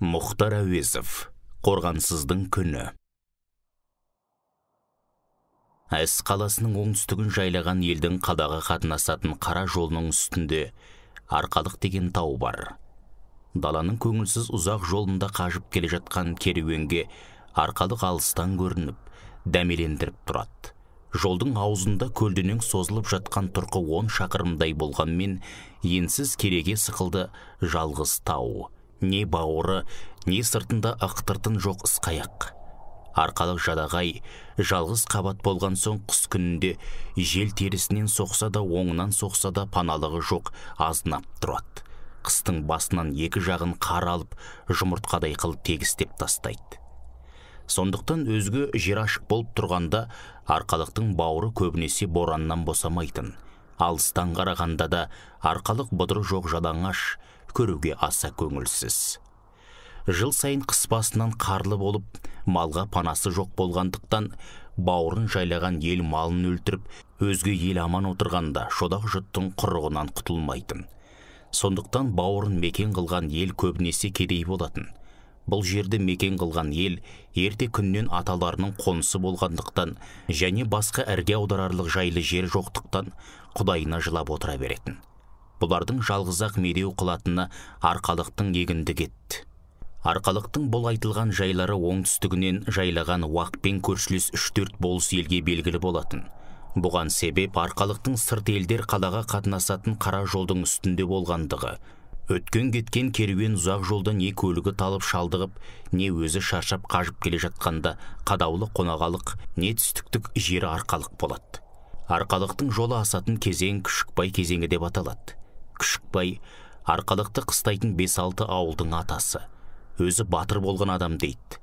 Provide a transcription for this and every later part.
мұхтар әуезов қорғансыздың күні әс қаласының оңтүстігін жайлаған елдің қадағы қатынасатын қара жолының үстінде арқалық деген тау бар даланың көңілсіз ұзақ жолында қажып келе жатқан керуенге арқалық алыстан көрініп дәмелендіріп тұрат. жолдың аузында көлденең созылып жатқан тұрқы он шақырымдай болғанмен енсіз кереге сықылды жалғыз тау не бауыры не сыртында ықтыртын жоқ ысқаяқ арқалық жадағай жалғыз қабат болған соң қыс күнінде жел терісінен соқса да оңынан соқса да паналығы жоқ азынап тұрады қыстың басынан екі жағын қар алып жұмыртқадай қылып тегістеп тастайды сондықтан өзгі жер ашық болып тұрғанда арқалықтың бауыры көбінесе бораннан босамайтын алыстан қарағанда да арқалық бұдыры жоқ жалаңаш көруге аса көңілсіз жыл сайын қыс басынан қарлы болып малға панасы жоқ болғандықтан бауырын жайлаған ел малын өлтіріп өзге ел аман отырғанда шодақ жұттың құрығынан құтылмайтын сондықтан бауырын мекен қылған ел көбінесе кедей болатын бұл жерді мекен қылған ел ерте күннен аталарының қонысы болғандықтан және басқа ірге аударарлық жайлы жер жоқтықтан құдайына жылап отыра беретін бұлардың жалғыз ақ медеу қылатыны арқалықтың егінді кетті. арқалықтың бұл айтылған жайлары оңтүстігінен жайлаған уақпен көршілес үш төрт болыс елге белгілі болатын бұған себеп арқалықтың сырт елдер қалаға қатынасатын қара жолдың үстінде болғандығы өткен кеткен керуен ұзақ жолда не көлігі талып шалдығып не өзі шаршап қажып келе жатқанда қадаулы қонағалық не түстіктік жері арқалық болады арқалықтың жолы асатын кезең күшікбай кезеңі деп аталады күшікбай арқалықты қыстайтын бес алты ауылдың атасы өзі батыр болған адам дейді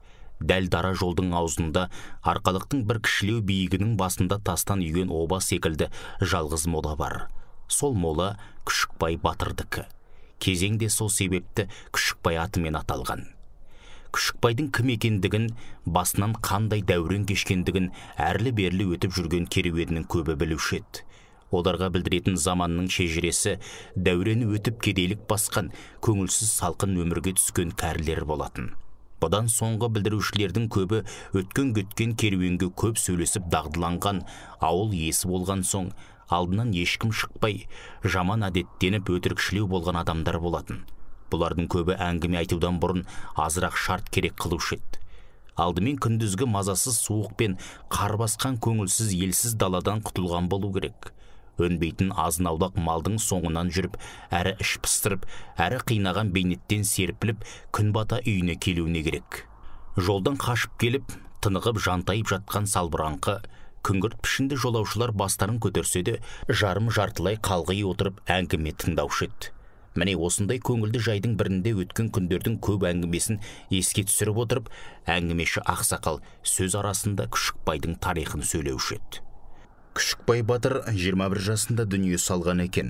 дәл дара жолдың аузында арқалықтың бір кішілеу биігінің басында тастан үйген оба секілді жалғыз мола бар сол мола күшікбай батырдікі кезең де сол себепті күшікбай атымен аталған күшікбайдың кім екендігін басынан қандай дәурен кешкендігін әрлі берлі өтіп жүрген керуеннің көбі білуші еді оларға білдіретін заманның шежіресі дәурені өтіп кедейлік басқан көңілсіз салқын өмірге түскен кәрілер болатын бұдан соңғы білдірушілердің көбі өткен кеткен керуенге көп сөйлесіп дағдыланған ауыл иесі болған соң алдынан ешкім шықпай жаман әдеттеніп өтірікшілеу болған адамдар болатын бұлардың көбі әңгіме айтудан бұрын азырақ шарт керек қылушы еді алдымен күндізгі мазасыз суық пен қар басқан көңілсіз елсіз даладан құтылған болу керек өнбейтін азын аулақ малдың соңынан жүріп әрі іш пыстырып әрі қинаған бейнеттен серпіліп күн бата үйіне келуіне керек жолдан қашып келіп тынығып жантайып жатқан салбыраңқы күңгірт пішінді жолаушылар бастарын көтерсе де жарым жартылай қалғи отырып әңгіме тыңдаушы еді міне осындай көңілді жайдың бірінде өткен күндердің көп әңгімесін еске түсіріп отырып әңгімеші ақсақал сөз арасында күшікбайдың тарихын сөйлеуші еді күшікбай батыр 21 жасында дүние салған екен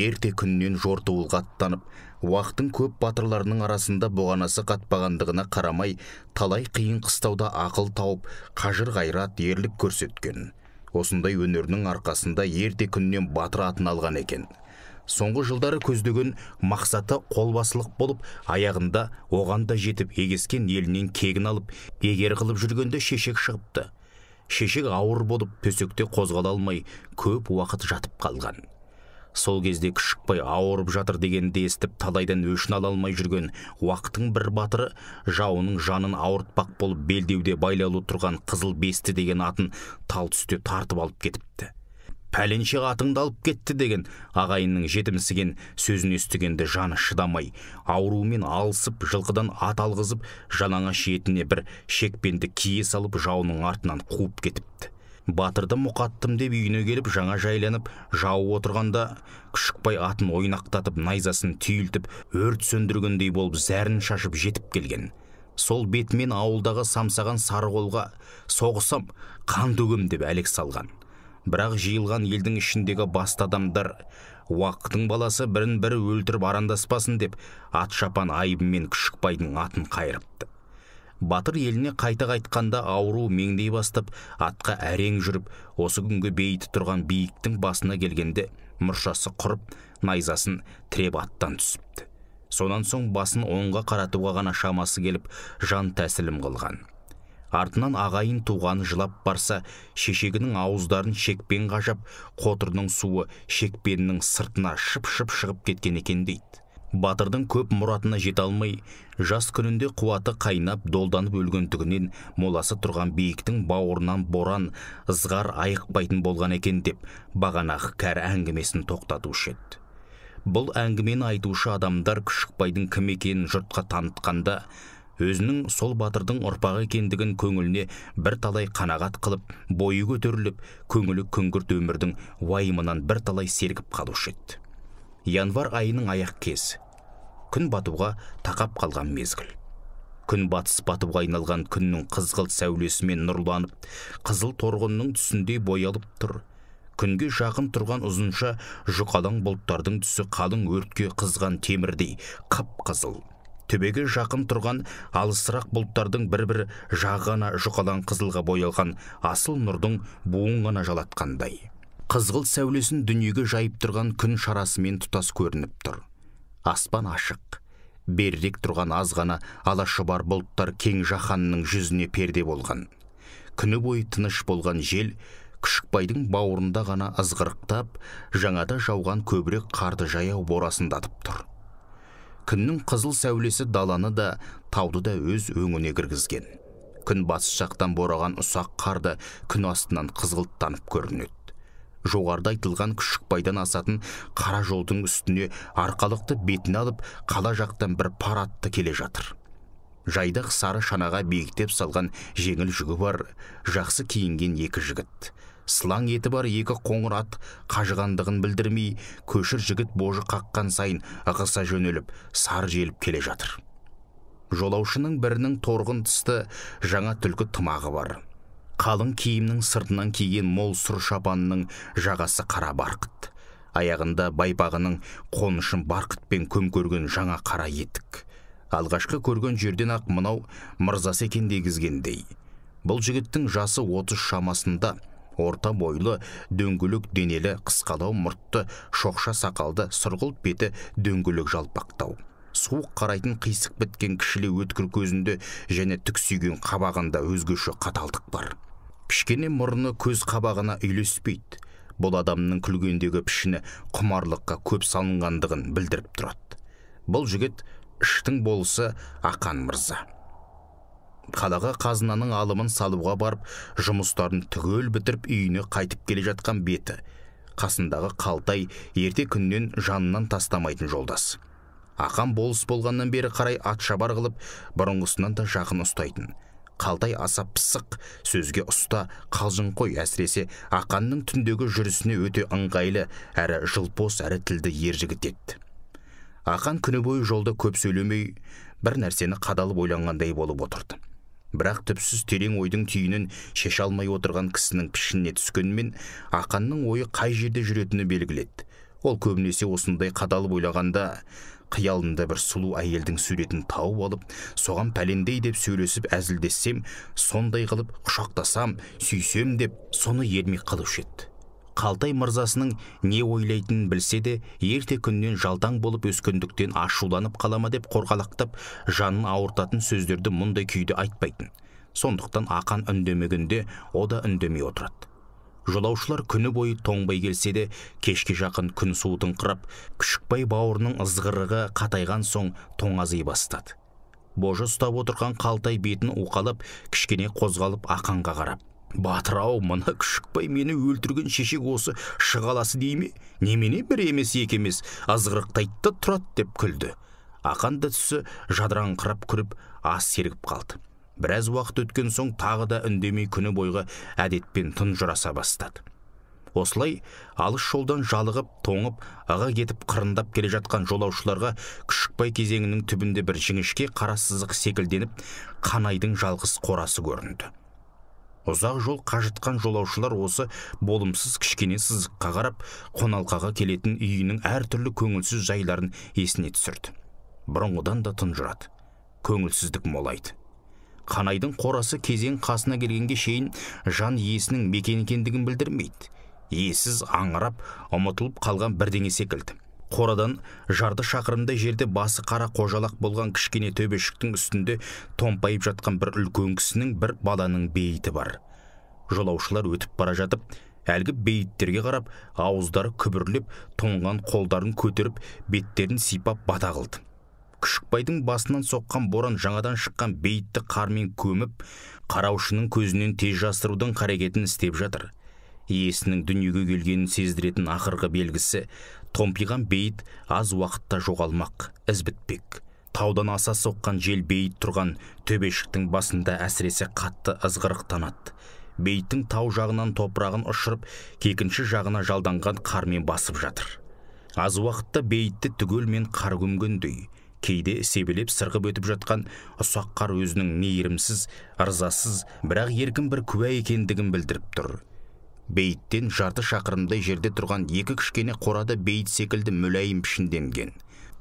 ерте күннен жортуылға аттанып уақтың көп батырларының арасында бұғанасы қатпағандығына қарамай талай қиын қыстауда ақыл тауып қажыр ғайрат ерлік көрсеткен осындай өнерінің арқасында ерте күннен батыр атын алған екен соңғы жылдары көздеген мақсаты қолбасылық болып аяғында оған жетіп егескен елінен кегін алып егер қылып жүргенде шешек шығыпты шешек ауыр болып төсекте қозғала алмай көп уақыт жатып қалған сол кезде күшікбай ауырып жатыр дегенді естіп талайдан өшін ала алмай жүрген уақытың бір батыры жауының жанын ауыртпақ болып белдеуде байлаулы тұрған қызыл бесті деген атын тал түсте тартып алып кетіпті пәленше атыңды алып кетті деген ағайынның жетімсіген сөзін естігенде жаны шыдамай аурумен алысып жылқыдан ат алғызып жалаңаш етіне бір шекпенді кие салып жауының артынан қуып кетіпті батырды мұқаттым деп үйіне келіп жаңа жайланып жауы отырғанда күшікбай атын ойнақтатып найзасын түйілтіп өрт сөндіргендей болып зәрін шашып жетіп келген сол бетімен ауылдағы самсаған сары қолға соғысам қан төгем деп әлек салған бірақ жиылған елдің ішіндегі басты адамдар уақыттың баласы бірін бірі өлтіріп арандаспасын деп ат шапан айыбымен күшікбайдың атын қайырыпты батыр еліне қайта қайтқанда ауру меңдей бастап атқа әрең жүріп осы күнгі бейіті тұрған биіктің басына келгенде мұршасы құрып найзасын тіреп аттан түсіпті сонан соң басын оңға қаратуға ғана шамасы келіп жан тәсілім қылған артынан ағайын туғаны жылап барса шешегінің ауыздарын шекпен қажап қотырдың суы шекпеннің сыртына шып шып шығып кеткен екен дейді батырдың көп мұратына жете алмай жас күнінде қуаты қайнап долданып өлгендігінен моласы тұрған биіктің бауырынан боран ызғар айықпайтын болған екен деп бағанақ кәрі әңгімесін тоқтатушы еді бұл әңгімені айтушы адамдар күшікбайдың кім екенін жұртқа танытқанда өзінің сол батырдың ұрпағы екендігін көңіліне бір талай қанағат қылып бойы көтеріліп көңілі күңгірт өмірдің уайымынан бір талай сергіп қалушы еді январь айының аяқ кез. күн батуға тақап қалған мезгіл күн батыс батуға айналған күннің қызғылт сәулесімен нұрланып қызыл торғынның түсіндей боялып тұр күнге жақын тұрған ұзынша жұқалаң бұлттардың түсі қалың өртке қызған темірдей қып қызыл Түбегі жақын тұрған алысырақ бұлттардың бір бір жағана жұқалан қызылға боялған асыл нұрдың буын ғана жалатқандай Қызғыл сәулесін дүниеге жайып тұрған күн шарасымен тұтас көрініп тұр аспан ашық берірек тұрған аз ғана бар бұлттар кең жаһанның жүзіне перде болған күні бойы тыныш болған жел күшікбайдың бауырында ғана ызғырықтап жаңада жауған көбірек қарды жаяу борасындатып тұр күннің қызыл сәулесі даланы да тауды да өз өңіне кіргізген күн батыс жақтан бораған ұсақ қарды күн астынан қызғылттанып көрінеді жоғарыда айтылған күшікбайдан асатын қара жолдың үстіне арқалықты бетін алып қала жақтан бір пар атты келе жатыр жайдақ сары шанаға биіктеп салған жеңіл жүгі бар жақсы киінген екі жігіт сылаң еті бар екі қоңыр ат қажығандығын білдірмей көшір жігіт божы қаққан сайын ығыса жөнеліп сар желіп келе жатыр жолаушының бірінің торғын тысты жаңа түлкі тымағы бар қалың киімнің сыртынан киген мол сұр шапанының жағасы қара барқыт аяғында байпағының қонышын барқытпен көм көрген жаңа қара етік алғашқы көрген жерден ақ мынау мырзасы екен дегізгендей бұл жігіттің жасы отыз шамасында орта бойлы дөңгелек денелі қысқалау мұртты шоқша сақалды сұрғылт беті дөңгелек жалпақтау суық қарайтын қисық біткен кішілеу өткір көзінде және түксиген қабағында өзгеше қаталдық бар кішкене мұрны көз қабағына үйлеспейді бұл адамның күлгендегі пішіні құмарлыққа көп салынғандығын білдіріп тұрады бұл жігіт іштің болысы ақан мырза қалаға қазынаның алымын салуға барып жұмыстарын түгел бітіріп үйіне қайтып келе жатқан беті қасындағы қалтай ерте күннен жанынан тастамайтын жолдас ақан болыс болғаннан бері қарай атшабар қылып бұрынғысынан да жақын ұстайтын қалтай аса пысық сөзге ұста қой әсіресе ақанның түндегі жүрісіне өте ыңғайлы әрі жылпос әрі тілді ер жігіт еді ақан күні бойы жолда көп сөйлемей бір нәрсені қадалып ойланғандай болып отырды бірақ түпсіз терең ойдың түйінін шеше алмай отырған кісінің пішініне түскенмен ақанның ойы қай жерде жүретіні белгілі ол көбінесе осындай қадалып ойлағанда қиялында бір сұлу әйелдің суретін тауып алып соған пәлендей деп сөйлесіп әзілдессем сондай қылып құшақтасам сүйсем деп соны ермек қылушы еді қалтай мырзасының не ойлайтынын білсе де ерте күннен жалтаң болып өскендіктен ашуланып қалама деп қорғалақтап жанын ауыртатын сөздерді мұндай күйде айтпайтын сондықтан ақан үндемегенде о да үндемей отырады жолаушылар күні бойы тоңбай келсе де кешке жақын күн суытыңқырап күшікбай бауырының ызғырығы қатайған соң тоңази бастады божы ұстап отырған қалтай бетін уқалап кішкене қозғалып ақанға қарап батыр ау мына күшікбай мені өлтірген шешек осы шығаласы дей ме немене бір емес екемес, емес тұрат да деп күлді ақан да түсі жадыраңқырап күріп, аз сергіп қалды біраз уақыт өткен соң тағы да үндемей күні бойғы әдетпен тұнжыраса бастады осылай алыс жолдан жалығып тоңып ыға кетіп қырындап келе жатқан жолаушыларға күшікбай кезеңінің түбінде бір жіңішке қара секілденіп қанайдың жалғыз қорасы көрінді ұзақ жол қажытқан жолаушылар осы болымсыз кішкене сызыққа қарап қоналқаға келетін үйінің әртүрлі көңілсіз жайларын есіне түсірді бұрынғыдан да тұнжырады көңілсіздік молайды қанайдың қорасы кезең қасына келгенге шейін жан иесінің мекен екендігін білдірмейді иесіз аңырап ұмытылып қалған бірдеңе секілді қорадан жарты шақырымдай жерде басы қара қожалақ болған кішкене төбешіктің үстінде томпайып жатқан бір үлкен кісінің бір баланың бейіті бар жолаушылар өтіп бара жатып әлгі бейіттерге қарап ауыздары күбірлеп тоңған қолдарын көтеріп беттерін сипап бата қылды күшікбайдың басынан соққан боран жаңадан шыққан бейітті қармен көміп қараушының көзінен тез жасырудың қарекетін істеп жатыр иесінің дүниеге келгенін сездіретін ақырғы белгісі томпиған бейіт аз уақытта жоғалмақ із бітпек таудан аса соққан жел бейіт тұрған төбешіктің басында әсіресе қатты ызғырықтанады бейіттің тау жағынан топырағын ұшырып кекінші жағына жалданған қармен басып жатыр аз уақытта бейітті түгелмен қар көмгендей кейде себелеп сырғып өтіп жатқан ұсақ қар өзінің мейірімсіз ырзасыз бірақ еркін бір куә екендігін білдіріп тұр бейіттен жарты шақырымдай жерде тұрған екі кішкене қорада бейіт секілді мүләйім пішінденген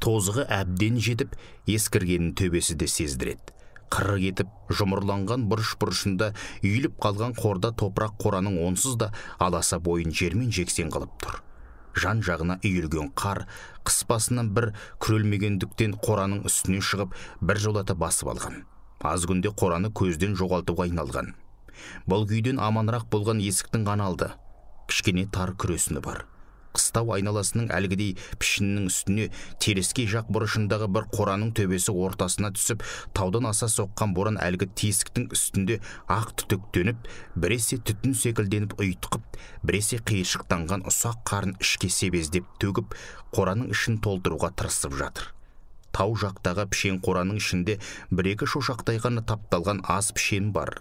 тозығы әбден жетіп ескіргенін төбесі де сездіреді қырық етіп жұмырланған бұрыш бұрышында үйіліп қалған қорда топырақ қораның онсыз да аласа бойын жермен жексен қылып тұр жан жағына үйілген қар қыс бір күрелмегендіктен қораның үстіне шығып біржолата басып алған аз күнде қораны көзден жоғалтуға айналған бұл күйден аманырақ болған есіктің ғана алды кішкене тар күресіні бар қыстау айналасының әлгідей пішінінің үстіне терескей жақ бұрышындағы бір қораның төбесі ортасына түсіп таудан аса соққан боран әлгі тесіктің үстінде ақ түтіктеніп біресе түтін секілденіп ұйтқып біресе қиыршықтанған ұсақ қарын ішке себездеп төгіп қораның ішін толтыруға тырысып жатыр тау жақтағы пішен қораның ішінде бір екі шошақтай ғана тапталған аз пішен бар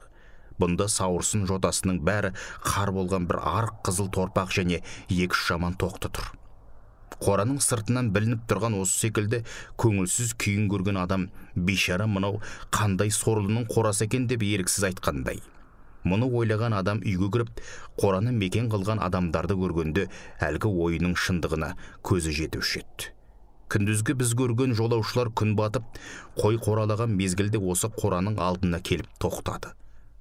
бұнда сауырсын жотасының бәрі қар болған бір арық қызыл торпақ және екі жаман тоқты тұр қораның сыртынан білініп тұрған осы секілді көңілсіз күйін көрген адам бейшара мынау қандай сорлының қорасы екен деп еріксіз айтқандай мұны ойлаған адам үйге кіріп қораны мекен қылған адамдарды көргенде әлгі ойының шындығына көзі жетуші еді күндізгі біз көрген жолаушылар күн батып қой қоралаған мезгілде осы қораның алдына келіп тоқтады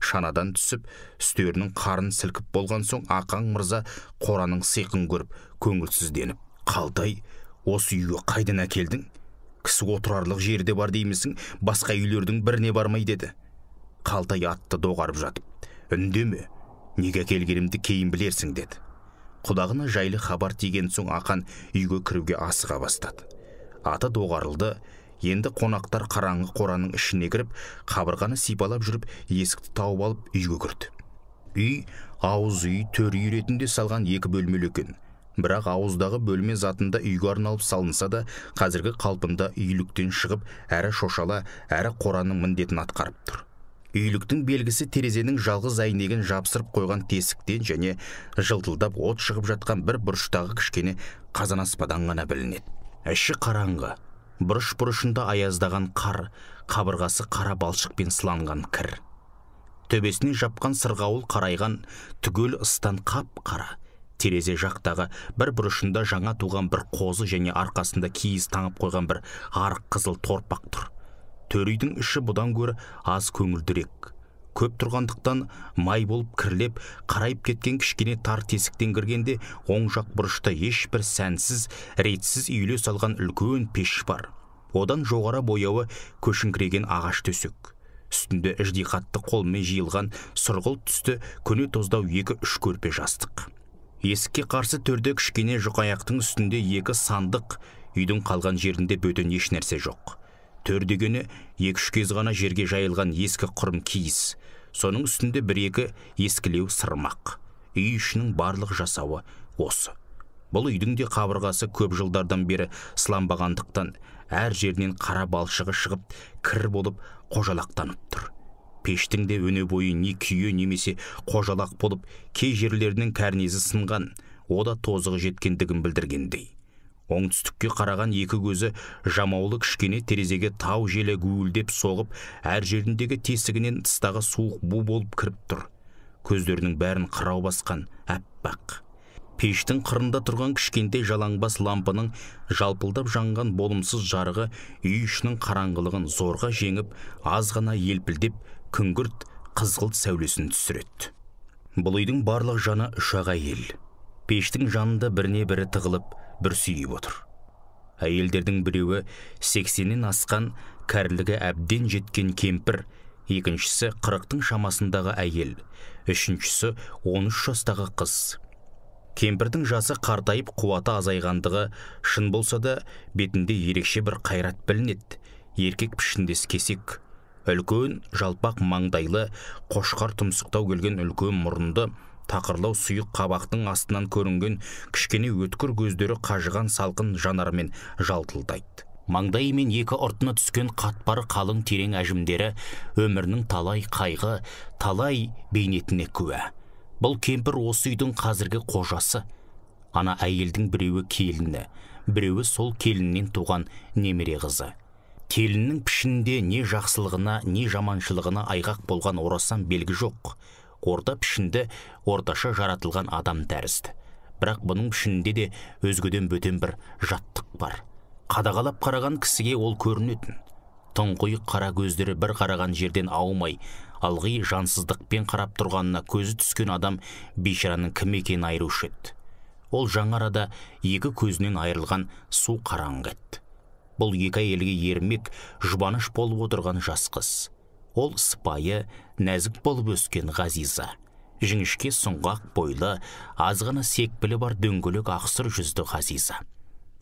шанадан түсіп үстерінің қарын сілкіп болған соң ақаң мырза қораның сиқын көріп көңілсізденіп қалтай осы үйге қайдан әкелдің кісі отырарлық жерде бар деймісің басқа үйлердің біріне бармай деді қалтай атты доғарып жатып үндеме неге әкелгенімді кейін білерсің деді құдағына жайлы хабар тиген соң ақан үйге кіруге асыға бастады аты доғарылды енді қонақтар қараңғы қораның ішіне кіріп қабырғаны сипалап жүріп есікті тауып алып үйге кірді үй ауыз үй төр үй ретінде салған екі бөлмелі екен бірақ ауыздағы бөлме затында үйге арналып салынса да қазіргі қалпында үйліктен шығып әрі шошала әрі қораның міндетін атқарып тұр үйліктің белгісі терезенің жалғыз әйнегін жапсырып қойған тесіктен және жылтылдап от шығып жатқан бір бұрыштағы кішкене қазанаспадан ғана білінеді іші қараңғы бұрыш бұрышында аяздаған қар қабырғасы қара балшықпен сыланған кір төбесіне жапқан сырғауыл қарайған түгел ыстан қап қара терезе жақтағы бір бұрышында жаңа туған бір қозы және арқасында киіз таңып қойған бір арық қызыл торпақ тұр төр үйдің іші бұдан гөрі аз көңілдірек көп тұрғандықтан май болып кірлеп қарайып кеткен кішкене тар тесіктен кіргенде оң жақ бұрышта ешбір сәнсіз ретсіз үйле салған үлкен пеш бар одан жоғары бояуы көшіңкіреген ағаш төсек үстінде іждиқатты қатты қолмен жиылған сұрғылт түсті көне тоздау екі үш көрпе жастық есікке қарсы төрде кішкене жұқаяқтың үстінде екі сандық үйдің қалған жерінде бөтен еш нәрсе жоқ төр дегені екі үш кез ғана жерге жайылған ескі құрым киіз соның үстінде бір екі ескілеу сырмақ үй ішінің барлық жасауы осы бұл үйдің де қабырғасы көп жылдардан бері сыланбағандықтан әр жерінен қара балшығы шығып кір болып қожалақтанып тұр пештің де өне бойы не күйе немесе қожалақ болып кей жерлерінің кәрнезі сынған ода тозығы жеткендігін білдіргендей оңтүстікке қараған екі көзі жамаулы кішкене терезеге тау желі гуілдеп соғып әр жеріндегі тесігінен тыстағы суық бу болып кіріп тұр көздерінің бәрін қырау басқан аппақ пештің қырында тұрған кішкентай жалаңбас лампының жалпылдап жанған болымсыз жарығы үй ішінің қараңғылығын зорға жеңіп аз ғана елпілдеп күңгірт қызғылт сәулесін түсіреді бұл үйдің барлық жаны үш ақ әйел пештің жанында біріне бірі тығылып бүрсиіп отыр әйелдердің біреуі сексеннен асқан кәрілігі әбден жеткен кемпір екіншісі қырықтың шамасындағы әйел үшіншісі 13 жастағы қыз кемпірдің жасы қартайып қуаты азайғандығы шын болса да бетінде ерекше бір қайрат білінеді еркек пішіндес кесек үлкен жалпақ маңдайлы қошқар тұмсықтау келген үлкен мұрынды тақырлау сұйық қабақтың астынан көрінген кішкене өткір көздері қажыған салқын жанармен жалтылдайды маңдайы мен екі ұртына түскен қатпары қалың терең әжімдері өмірінің талай қайғы талай бейнетіне куә бұл кемпір осы үйдің қазіргі қожасы ана әйелдің біреуі келіні біреуі сол келіннен туған немере қызы келіннің пішінінде не жақсылығына не жаманшылығына айғақ болған орасан белгі жоқ орта пішінді орташа жаратылған адам тәрізді бірақ бұның пішінінде де өзгеден бөтен бір жаттық бар қадағалап қараған кісіге ол көрінетін тұңғиық қара көздері бір қараған жерден аумай алғи жансыздықпен қарап тұрғанына көзі түскен адам бейшараның кім екенін айырушы еді ол жаңарада арада екі көзінен айырылған су қараңғы еді бұл екі әйелге ермек жұбаныш болып отырған жас қыз ол сыпайы нәзік болып өскен ғазиза жіңішке сұңғақ бойлы азғана секпілі бар дөңгелек ақсыр жүзді ғазиза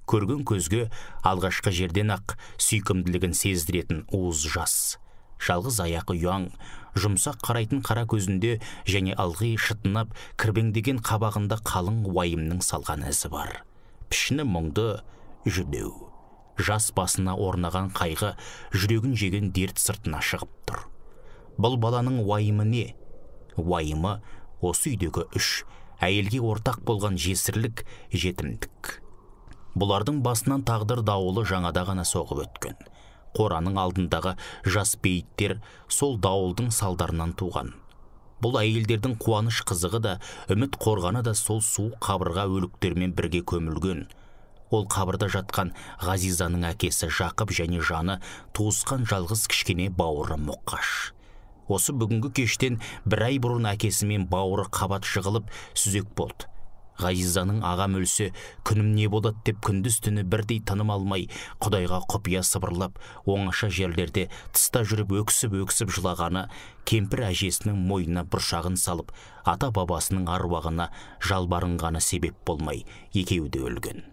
көрген көзге алғашқы жерден ақ сүйкімділігін сездіретін уыз жас жалғыз аяқы ұяң жұмсақ қарайтын қара көзінде және ылғи шытынап кірбеңдеген қабағында қалың уайымның салған ізі бар пішіні мұңды жүдеу жас басына орнаған қайғы жүрегін жеген дерт сыртына шығып тұр бұл баланың уайымы не уайымы осы үйдегі үш әйелге ортақ болған жесірлік жетімдік бұлардың басынан тағдыр дауылы жаңада ғана соғып өткен қораның алдындағы жас бейіттер сол дауылдың салдарынан туған бұл әйелдердің қуаныш қызығы да үміт қорғаны да сол суық қабырға өліктермен бірге көмілген ол қабырда жатқан ғазизаның әкесі жақып және жаны туысқан жалғыз кішкене бауыры мұқаш осы бүгінгі кештен бір ай бұрын әкесімен бауыры қабат жығылып сүзек болды ғазизаның ағам өлсе күнім не болады деп күндіз түні бірдей тыным алмай құдайға құпия сыбырлап оңаша жерлерде тыста жүріп өксіп өксіп жылағаны кемпір әжесінің мойнына бұршағын салып ата бабасының аруағына жалбарынғаны себеп болмай екеуі де өлген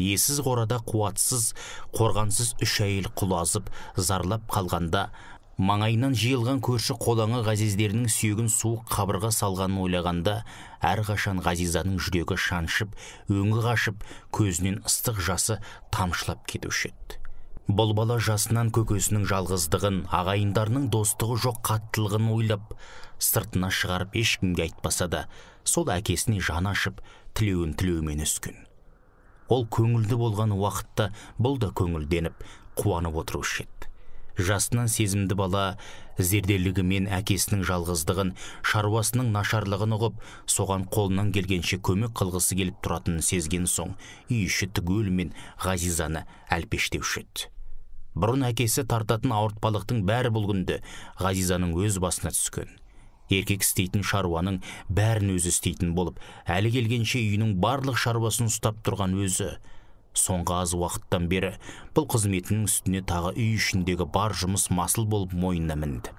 Есіз қорада қуатсыз қорғансыз үш әйел құлазып зарлап қалғанда маңайынан жиылған көрші қолаңы ғазиздерінің сүйегін суық қабырға салғанын ойлағанда әрқашан ғазизаның жүрегі шаншып өңі қашып көзінен ыстық жасы тамшылап кетуші еді бұл бала жасынан көкесінің жалғыздығын ағайындарының достығы жоқ қаттылығын ойлап сыртына шығарып ешкімге айтпаса да сол әкесіне жаны ашып тілеуін тілеумен өскен ол көңілді болған уақытта бұл да көңілденіп қуанып отырушы еді жасынан сезімді бала зерделігімен әкесінің жалғыздығын шаруасының нашарлығын ұғып соған қолынан келгенше көмек қылғысы келіп тұратынын сезген соң үй іші түгелімен ғазизаны әлпештеуші еді бұрын әкесі тартатын ауыртпалықтың бәрі бұл күнде ғазизаның өз басына түскен еркек істейтін шаруаның бәрін өзі істейтін болып әлі келгенше үйінің барлық шаруасын ұстап тұрған өзі соңғы аз уақыттан бері бұл қызметінің үстіне тағы үй ішіндегі бар жұмыс масыл болып мойнына мінді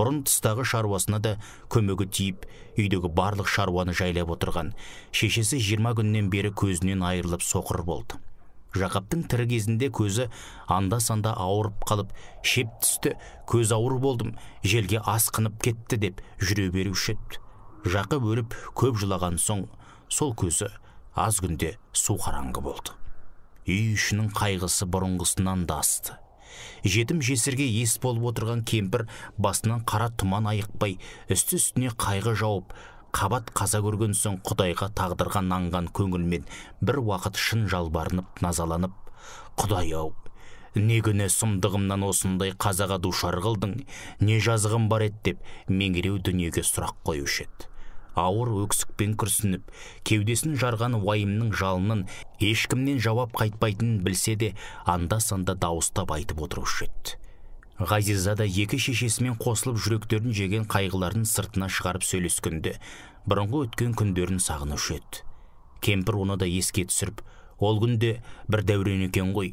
бұрын тыстағы шаруасына да көмегі тиіп үйдегі барлық шаруаны жайлап отырған шешесі жиырма күннен бері көзінен айырылып соқыр болды Жақаптың тірі кезінде көзі анда санда ауырып қалып шеп түсті көз ауыр болдым желге асқынып кетті деп жүре беруші еді жақып өліп көп жылаған соң сол көзі аз күнде су қараңғы болды үй ішінің қайғысы бұрынғысынан да асты жетім жесірге ес болып отырған кемпір басынан қара тұман айықпай үсті үстіне қайғы жауып қабат қаза көрген соң құдайға тағдырға нанған көңілмен бір уақыт шын жалбарынып назаланып құдай ау не күні сұмдығымнан осындай қазаға душар қылдың не жазығым бар еді деп меңіреу дүниеге сұрақ қоюшы еді ауыр өксікпен күрсініп кеудесін жарған уайымның жалынын ешкімнен жауап қайтпайтынын білсе де анда санда дауыстап айтып отырушы еді ғазиза екі шешесімен қосылып жүректерін жеген қайғыларын сыртына шығарып сөйлескенде бұрынғы өткен күндерін сағынушы еді кемпір оны да еске түсіріп ол күнде бір дәурен екен ғой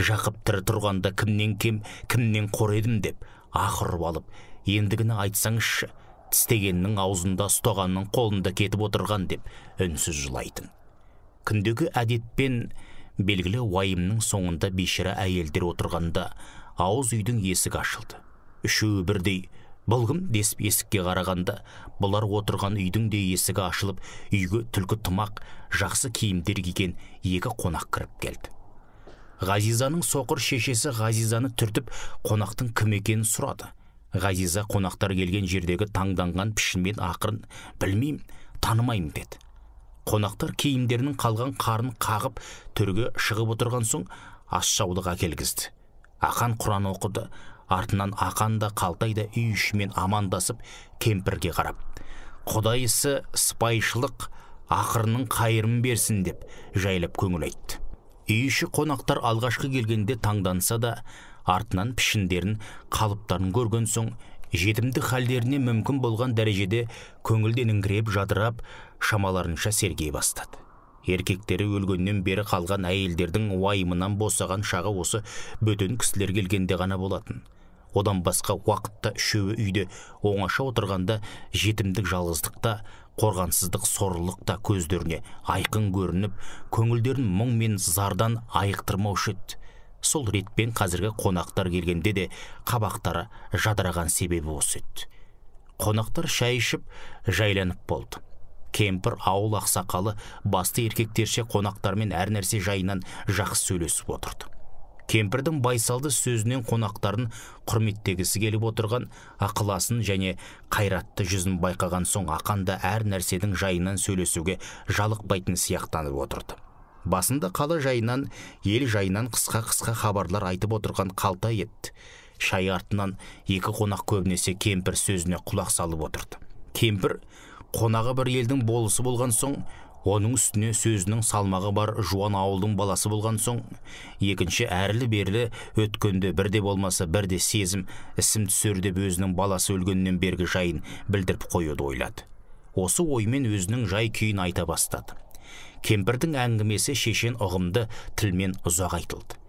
жақып тірі тұрғанда кімнен кем кімнен қор едім деп ақырып ұрып алып ендігіні айтсаңызшы тістегеннің аузында ұстағанның қолында кетіп отырған деп үнсіз жылайтын күндегі әдетпен белгілі уайымның соңында бейшара әйелдер отырғанда ауыз үйдің есігі ашылды үшеуі бірдей бұл кім десіп есікке қарағанда бұлар отырған үйдің де есігі ашылып үйге түлкі тымақ жақсы киімдер киген екі қонақ кіріп келді ғазизаның соқыр шешесі ғазизаны түртіп қонақтың кім екенін сұрады ғазиза қонақтар келген жердегі таңданған пішінмен ақырын білмеймін танымаймын деді қонақтар киімдерінің қалған қарын қағып төрге шығып отырған соң ас әкелгізді ақан құран оқыды артынан ақан да қалтай да үй ішімен амандасып кемпірге қарап құдайысы сыпайшылық ақырының қайырын берсін деп жайлып көңіл айтты үй іші қонақтар алғашқы келгенде таңданса да артынан пішіндерін қалыптарын көрген соң жетімді халдеріне мүмкін болған дәрежеде көңілденіңкіреп жадырап шамаларынша сергей бастады еркектері өлгеннен бері қалған әйелдердің уайымынан босаған шағы осы бөтен кісілер келгенде ғана болатын одан басқа уақытта үшеуі үйде оңаша отырғанда жетімдік жалғыздықта қорғансыздық сорлылық та көздеріне айқын көрініп көңілдерін мұң мен зардан айықтырмаушы еді сол ретпен қазіргі қонақтар келгенде де қабақтары жадыраған себебі осы еді қонақтар шай ішіп жайланып болды кемпір ауыл ақсақалы басты еркектерше қонақтармен әр нәрсе жайынан жақсы сөйлесіп отырды кемпірдің байсалды сөзінен қонақтарын құрметтегісі келіп отырған ақыласын және қайратты жүзін байқаған соң ақан да әр нәрседің жайынан сөйлесуге жалықпайтын сияқтанып отырды басында қала жайынан ел жайынан қысқа қысқа хабарлар айтып отырған қалта етті шай артынан екі қонақ көбінесе кемпір сөзіне құлақ салып отырды кемпір қонағы бір елдің болысы болған соң оның үстіне сөзінің салмағы бар жуан ауылдың баласы болған соң екінші әрлі берлі өткенде бірде болмаса бірде сезім ісім түсер деп өзінің баласы өлгеннен бергі жайын білдіріп қоюды ойлады осы оймен өзінің жай күйін айта бастады кемпірдің әңгімесі шешен ұғымды тілмен ұзақ айтылды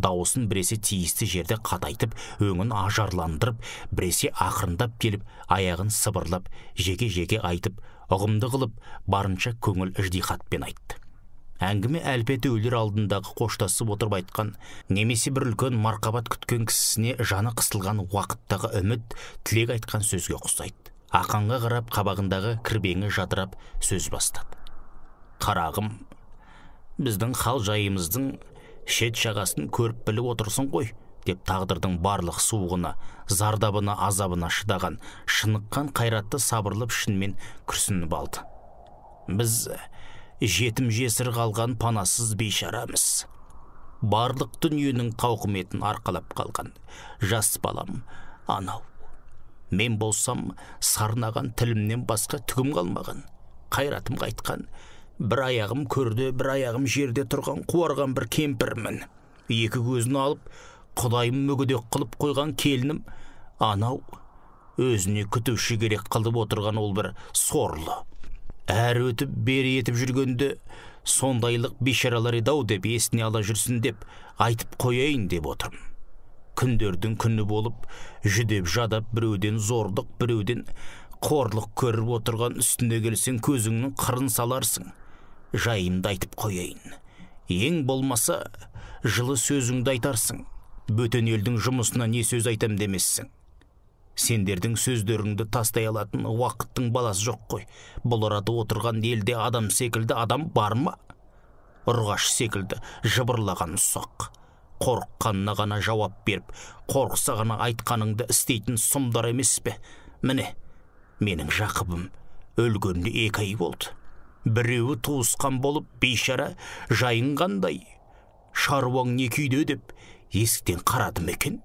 дауысын біресе тиісті жерде қатайтып өңін ажарландырып біресе ақырындап келіп аяғын сыбырлап жеке жеке айтып ұғымды қылып барынша көңіл іждихатпен айтты әңгіме әлпеті өлер алдындағы қоштасып отырып айтқан немесе бір үлкен марқабат күткен кісісіне жаны қысылған уақыттағы үміт тілек айтқан сөзге ұқсайды ақанға қарап қабағындағы кірбеңі жадырап сөз бастады қарағым біздің хал жайымыздың шет жағасын көріп біліп отырсың ғой деп тағдырдың барлық суығына зардабына азабына шыдаған шыныққан қайратты сабырлып ішінмен күрсініп алды біз жетім жесір қалған панасыз бейшарамыз барлық дүниенің тауқыметін арқалап қалған жас балам анау мен болсам сарнаған тілімнен басқа түгім қалмаған қайратым қайтқан бір аяғым көрде бір аяғым жерде тұрған қуарған бір кемпірмін екі көзін алып құдайым мүгедек қылып қойған келінім анау өзіне күтуші керек қылып отырған ол бір сорлы әр өтіп бері етіп жүргенде сондайлық бейшаралар еді ау деп есіне ала жүрсін деп айтып қояйын деп отырмын күндердің күні болып жүдеп жадап біреуден зорлық біреуден қорлық көріп отырған үстіне келсең көзіңнің қырын саларсың жайымды айтып қояйын ең болмаса жылы сөзіңді айтарсың бөтен елдің жұмысына не сөз айтам демессің сендердің сөздеріңді тастай алатын уақыттың баласы жоқ қой бұл арада отырған елде адам секілді адам бар ма ұрғаш секілді жыбырлаған ұсақ қорыққанына ғана жауап беріп қорықса ғана айтқаныңды істейтін сұмдар емес пе міне менің жақыбым өлгеніне екі ай болды біреуі туысқан болып бейшара жайынғандай. қандай шаруаң не күйде деп есіктен қарады екен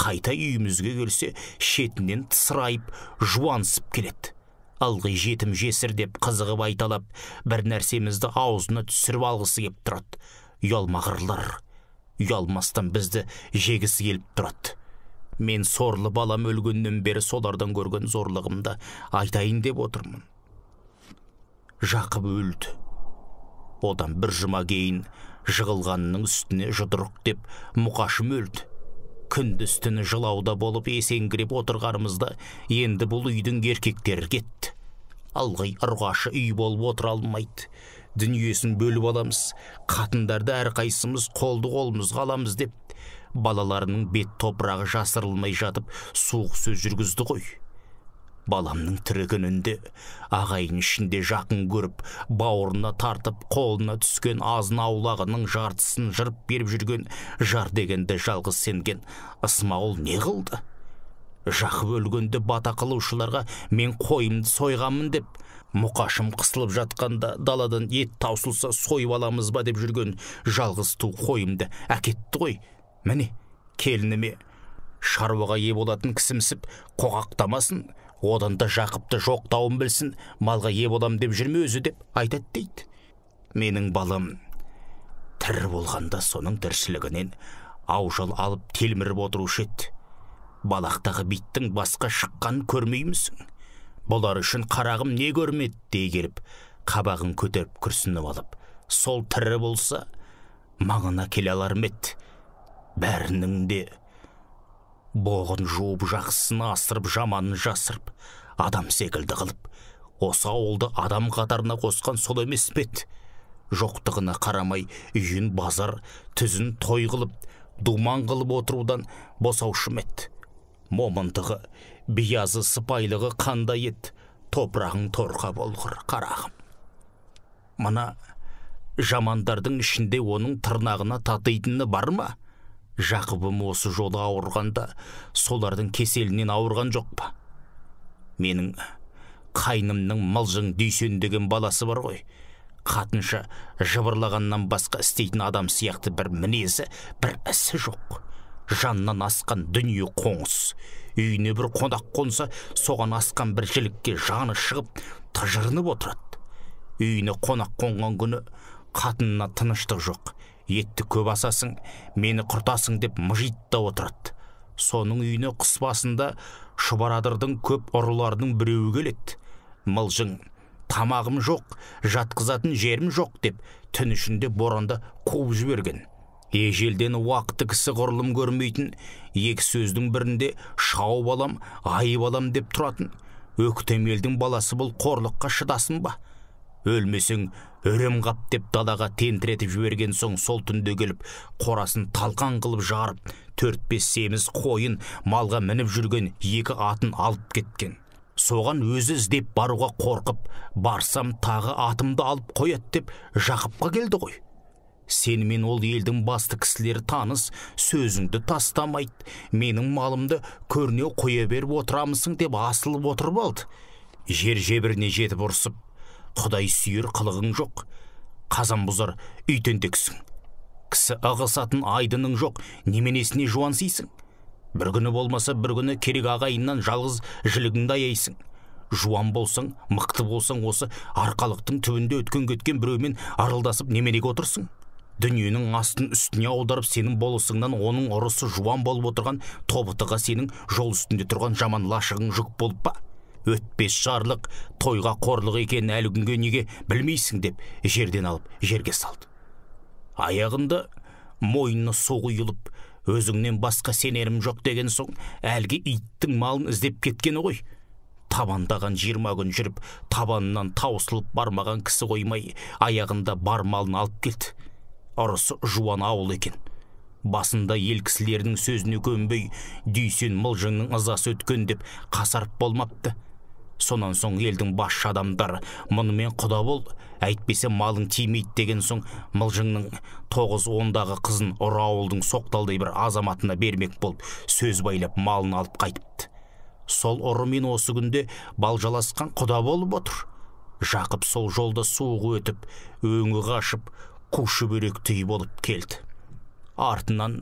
қайта үйімізге келсе шетінен тысырайып жуансып келеді ылғи жетім жесір деп қызығып айталап бір нәрсемізді аузына түсіріп алғысы келіп тұрады ұялмағырлар ұялмастан бізді жегісі келіп тұрады мен сорлы балам өлгеннен бері солардан көрген зорлығымды айтайын деп отырмын жақып өлді одан бір жұма кейін жығылғанның үстіне жұдырық деп мұқашым өлді күндіз түні жылауда болып есеңгіреп отырғанымызда енді бұл үйдің еркектері кетті алғай ұрғашы үй болып отыра алмайды дүниесін бөліп аламыз қатындарды әрқайсымыз қолды қолымызға аламыз деп балаларының бет топырағы жасырылмай жатып суық сөз жүргізді ғой баламның тірі күнінде ағайын ішінде жақын көріп бауырына тартып қолына түскен азын аулағының жартысын жырып беріп жүрген жар дегенді жалғыз сенген ысмауыл не қылды жақып өлгенде бата қылушыларға мен қойымды сойғанмын деп мұқашым қысылып жатқанда даладан ет таусылса сойып аламыз ба деп жүрген жалғыз ту қойымды әкетті ғой міне келініме шаруаға ие болатын кісімсіп қоқақтамасын одан да жақыпты жоқтауын білсін малға ие болам деп жүрме өзі деп айтат дейді менің балым тір болғанда соның тіршілігінен жыл алып телміріп отырушы еді балақтағы биттің басқа шыққан көрмеймісің бұлар үшін қарағым не көрмет дей келіп қабағын көтеріп күрсініп алып сол тірі болса маңына келе алар ма бәрінің де боғын жуып жақсыны асырып жаманын жасырып адам секілді қылып осы ауылды адам қатарына қосқан сол емес пе жоқтығына қарамай үйін базар түзін той қылып думан қылып отырудан босаушы ма еді момындығы биязы қандай еді топырағың торқа болғыр қарағым мына жамандардың ішінде оның тырнағына татитыны бар ма жақыбым осы жолы ауырғанда солардың кеселінен ауырған жоқ па менің қайнымның мылжың дүйсен деген баласы бар ғой қатынша жыбырлағаннан басқа істейтін адам сияқты бір мінезі бір ісі жоқ жаннан асқан дүние қоңыз. үйіне бір қонақ қонса соған асқан бір жілікке жаны шығып тыжырынып отырады үйіне қонақ қонған күні қатынына тыныштық жоқ етті көп асасың мені құртасың деп мыжитып отырады соның үйіне қыс басында шұбарадырдың көп ұрыларының біреуі келеді мылжың тамағым жоқ жатқызатын жерім жоқ деп түн ішінде боранда қуып жіберген ежелден уақыты кісі құрлым көрмейтін екі сөздің бірінде шауып алам айып алам деп тұратын өктемелдің баласы бұл қорлыққа шыдасын ба өлмесең үрем қап деп далаға тентіретіп жіберген соң сол түнде келіп қорасын талқан қылып жарып төрт бес семіз қойын малға мініп жүрген екі атын алып кеткен соған өзі іздеп баруға қорқып барсам тағы атымды алып қояды деп жақыпқа келді ғой сенімен ол елдің басты кісілері таныс сөзіңді тастамайды менің малымды көрнеу қоя беріп отырамысың деп асылып отырып алды жер жебіріне жетіп ұрсып құдай сүйер қылығың жоқ қазан бұзар үйтентексің кісі ығысатын айдының жоқ неменесіне жуансисың бір күні болмаса бір күні керек ағайыннан жалғыз жілігіңді аяйсың жуан болсаң мықты болсаң осы арқалықтың түбінде өткен кеткен біреумен арылдасып неменеге отырсың дүниенің астын үстіне аударып сенің болысыңнан оның ұрысы жуан болып отырған тобытыға сенің жол үстінде тұрған жаман лашығың жүк болып па өтпес жарлық тойға қорлық екенін әлі күнге неге білмейсің деп жерден алып жерге салды аяғында мойнына су құйылып өзіңнен басқа сенерім жоқ деген соң әлгі иттің малын іздеп кеткені ғой табандаған жиырма күн жүріп табанынан таусылып бармаған кісі қоймай аяғында бар малын алып келді ұрысы жуан ауыл екен басында ел кісілерінің сөзіне көнбей дүйсен мылжыңның ызасы өткен деп қасарып болмапты сонан соң елдің басшы адамдар мұнымен құда бол әйтпесе малың тимейді деген соң мылжыңның тоғыз ондағы қызын ұры ауылдың соқталдай бір азаматына бермек болып сөз байлап малын алып қайтыпты сол ұрымен осы күнде балжаласқан құда болып отыр жақып сол жолда суығы өтіп өңі қашып қушы шүберектей болып келді артынан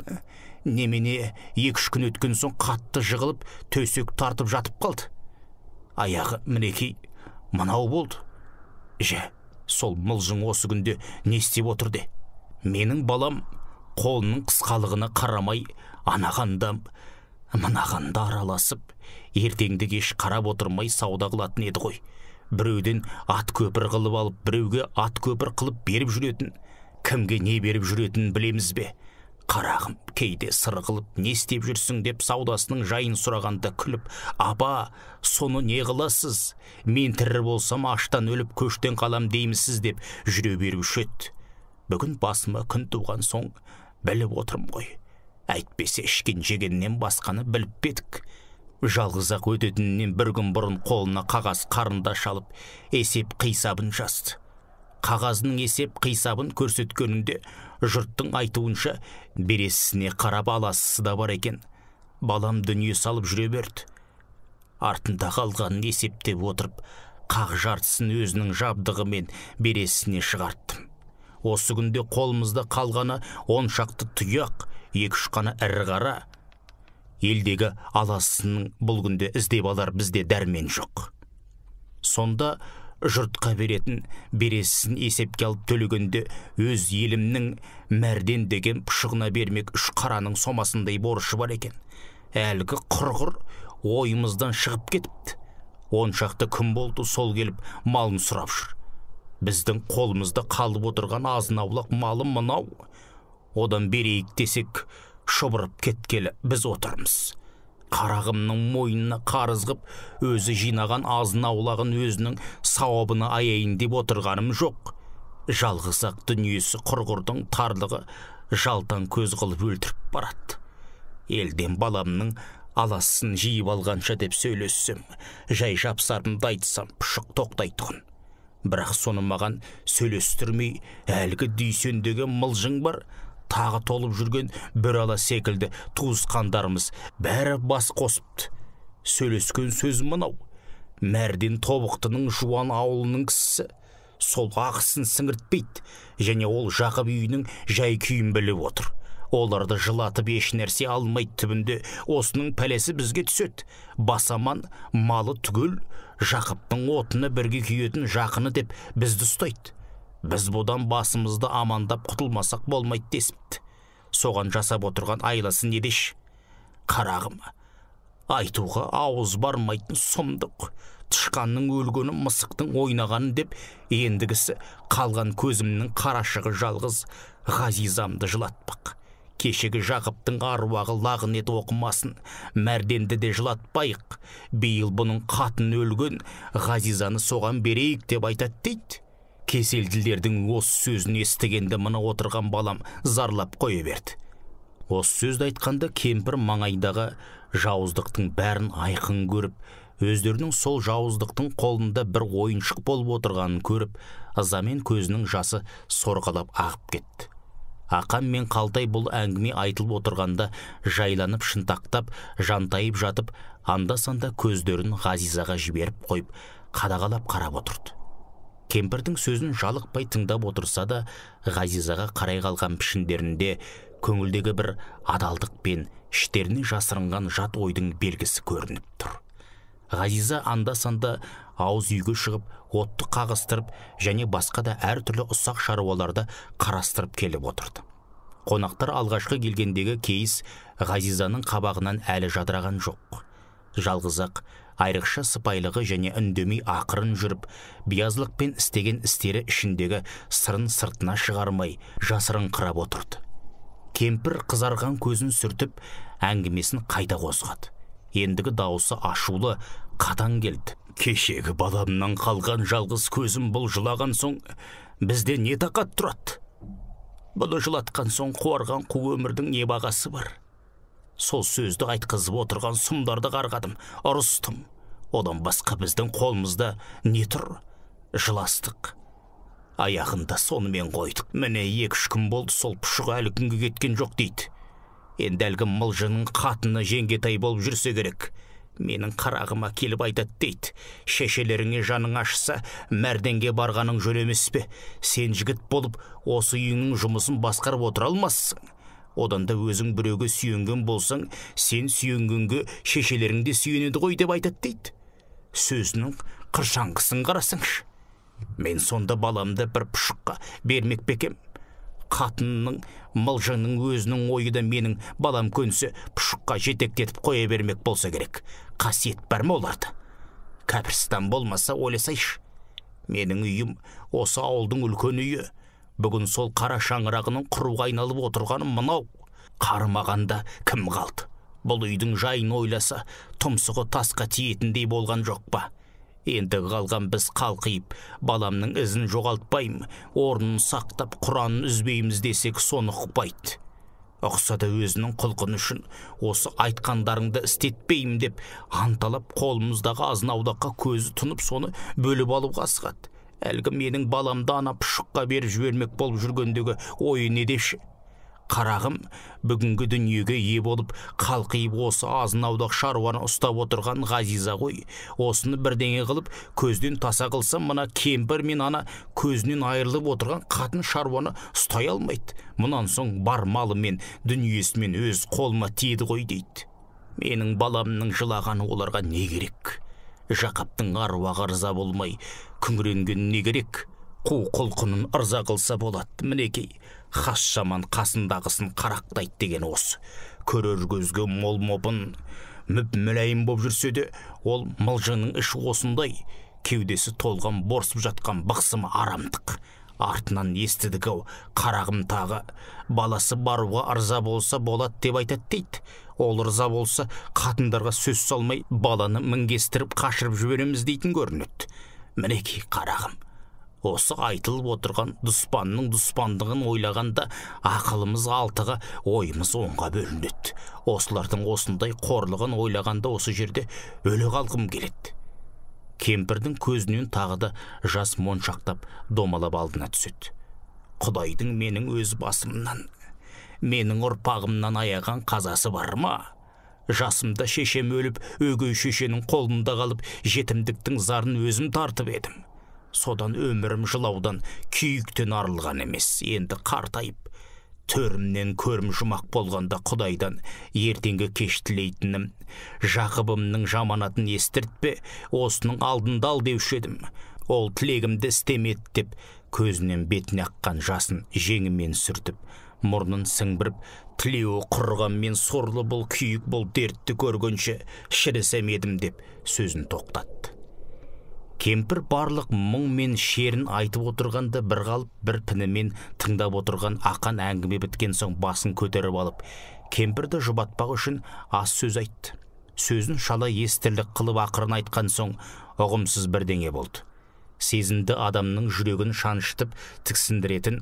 немене екі үш күн өткен соң қатты жығылып төсек тартып жатып қалды аяғы мінекей мынау болды жә сол мылжың осы күнде не істеп отыр де менің балам қолының қысқалығына қарамай анағанда мынағанда араласып ертеңді кеш қарап отырмай сауда қылатын еді ғой біреуден ат көпір қылып алып біреуге ат көпір қылып беріп жүретін кімге не беріп жүретінін білеміз бе қарағым кейде қылып не істеп жүрсің деп саудасының жайын сұрағанда күліп апа соны не қыласыз мен тірі болсам аштан өліп көштен қалам деймісіз деп жүре беруші еді бүгін басыма күн туған соң біліп отырмын ғой әйтпесе ішкен жегеннен басқаны біліп пе едік жалғыз ақ өтетінінен бір күн бұрын қолына қағаз қарындаш шалып есеп қисабын жазды қағазының есеп қисабын көрсеткенінде жұрттың айтуынша бересіне қарап аласысы да бар екен балам дүние салып жүре берді артында қалғанын есептеп отырып қақ жартысын өзінің жабдығымен бересіне шығарттым осы күнде қолымызда қалғаны он шақты тұяқ екі үш қана ірі қара елдегі аласының бұл күнде іздеп алар бізде дәрмен жоқ сонда жұртқа беретін бересін есепке алып төлегенде өз елімнің мәрден деген пұшығына бермек үш қараның сомасындай борышы бар екен әлгі құрғыр ойымыздан шығып кетіпті он шақты күн болды сол келіп малын сұрап жүр біздің қолымызда қалып отырған азын аулақ малы мынау одан берейік десек шұбырып кеткелі біз отырмыз қарағымның мойнына қарыз қып өзі жинаған азын аулағын өзінің сауабына аяйын деп отырғаным жоқ жалғыз ақ дүниесі құрғырдың тарлығы жалтан көз қылып өлтіріп барады елден баламның аласын жиып алғанша деп сөйлессем жай жапсарымды айтсам пұшық тоқтайтұғын бірақ соны маған сөйлестірмей әлгі дүйсендегі мылжың бар тағы толып жүрген бір ала секілді туысқандарымыз бәрі бас қосыпты сөйлескен сөз мынау мәрден тобықтының жуан ауылының кісісі сол ақысын сіңіртпейді және ол жақып үйінің жай күйін біліп отыр оларды жылатып еш нәрсе алмайды түбінде осының пәлесі бізге түседі басаман малы түгел жақыптың отыны бірге күйетін жақыны деп бізді ұстайды біз бұдан басымызды амандап құтылмасақ болмайды десіпті соған жасап отырған айласы не деш қарағым айтуға ауыз бармайтын сұмдық тышқанның өлгені мысықтың ойнағаны деп ендігісі қалған көзімнің қарашығы жалғыз ғазизамды жылатпақ кешегі жақыптың аруағы лағынет оқымасын мәрденді де жылатпайық биыл бұның қатын өлген ғазизаны соған берейік деп айтады дейді кеселділердің осы сөзін естігенде мына отырған балам зарлап қоя берді осы сөзді айтқанда кемпір маңайдағы жауыздықтың бәрін айқын көріп өздерінің сол жауыздықтың қолында бір ойыншық болып отырғанын көріп ызамен көзінің жасы сорғалап ағып кетті ақан мен қалтай бұл әңгіме айтылып отырғанда жайланып шынтақтап жантайып жатып анда санда көздерін ғазизаға жіберіп қойып қадағалап қарап отырды кемпірдің сөзін жалықпай тыңдап отырса да ғазизаға қарай қалған пішіндерінде көңілдегі бір адалдық пен іштеріне жасырынған жат ойдың белгісі көрініп тұр ғазиза анда санда ауыз үйге шығып отты қағыстырып және басқа да әртүрлі ұсақ шаруаларды қарастырып келіп отырды қонақтар алғашқы келгендегі кейіс ғазизаның қабағынан әлі жадыраған жоқ жалғыз ақ айрықша сыпайлығы және үндемей ақырын жүріп биязылықпен істеген істері ішіндегі сырын сыртына шығармай жасырын қырап отырды кемпір қызарған көзін сүртіп әңгімесін қайта қозғады ендігі дауысы ашулы қатаң келді кешегі баламнан қалған жалғыз көзім бұл жылаған соң бізде не тақат тұрады бұны жылатқан соң қуарған қу өмірдің не бағасы бар сол сөзді айтқызып отырған сұмдарды қарғадым ұрыстым одан басқа біздің қолымызда не тұр жыластық аяғында сонымен қойдық міне екі үш күн болды сол пұшық әлі күнге кеткен жоқ дейді енді әлгі мылжының қатыны жеңгетай болып жүрсе керек менің қарағыма келіп айтады дейді шешелеріңе жаның ашса мәрденге барғаның жөн емес пе сен жігіт болып осы үйіңнің жұмысын басқарып отыра алмассың одан да өзің біреуге сүйенген болсаң сен сүйенгенге шешелерің де сүйенеді ғой деп айтады дейді сөзінің қыршаңғысын қарасаңшы мен сонда баламды бір пұшыққа бермек пе екем қатынның мылжыңның өзінің ойы да менің балам көнсе пұшыққа жетектетіп қоя бермек болса керек қасиет бар ма оларда кәпірстан болмаса ойласайшы менің үйім осы ауылдың үлкен үйі бүгін сол қара шаңырағының құруға айналып отырғаны мынау қармағанда кім қалды бұл үйдің жайын ойласа тұмсығы тасқа тиетіндей болған жоқ па енді қалған біз қалқиып баламның ізін жоғалтпайым орнын сақтап құранын үзбейміз десек соны ұқпайды ұқса да өзінің құлқын үшін осы айтқандарыңды істетпеймін деп анталап қолымыздағы азынаудаққа көзі тұнып соны бөліп алуға асығады әлгі менің баламды ана пұшыққа беріп жібермек болып жүргендегі ойы не қарағым бүгінгі дүниеге ие болып қалқиып осы азын аулақ шаруаны ұстап отырған ғазиза ғой осыны бірдеңе қылып көзден таса қылса мына кемпір мен ана көзінен айырылып отырған қатын шаруаны ұстай алмайды мұнан соң бар малымен мен дүниесімен өз қолыма тиеді ғой дейді менің баламның жылағаны оларға не керек жақаптың аруағы ырза болмай күңіренген не керек қу құлқынын ырза қылса болады мінекей хас жаман қасындағысын қарақтайды деген осы көрер көзге мол мопын мүп мүләйім боп жүрсе де ол мылжыңның іші осындай кеудесі толған борсып жатқан бықсымы арамдық артынан естідік ау қарағым тағы баласы баруға ырза болса болады деп айтады дейді ол ырза болса қатындарға сөз салмай баланы мінгестіріп қашырып жібереміз дейтін көрінеді мінекей қарағым осы айтылып отырған дұспанның дұспандығын ойлағанда ақылымыз алтыға ойымыз онға бөлінеді осылардың осындай қорлығын ойлағанда осы жерде өле қалғым келеді кемпірдің көзінен тағы да жас моншақтап домалап алдына түседі құдайдың менің өз басымнан менің ұрпағымнан аяған қазасы бар ма жасымда шешем өліп өгей шешенің қолында қалып жетімдіктің зарын өзім тартып едім содан өмірім жылаудан күйіктен арылған емес енді қартайып төрімнен көрім жұмақ болғанда құдайдан ертеңгі кеш тілейтінім жаманатын естіртпе осының алдында ал деуші едім ол тілегімді істемеді деп көзінен бетіне аққан жасын жеңімен сүртіп мұрнын сіңбіріп тілеуі құрыған мен сорлы бұл күйік бұл дертті көргенше шірісем едім деп сөзін тоқтатты кемпір барлық мұң мен шерін айтып отырғанда бір қалып бір пінімен тыңдап отырған ақан әңгіме біткен соң басын көтеріп алып кемпірді жұбатпақ үшін аз сөз айтты сөзін шала естірлік қылып ақырын айтқан соң ұғымсыз бірдеңе болды сезімді адамның жүрегін шаншытып тіксіндіретін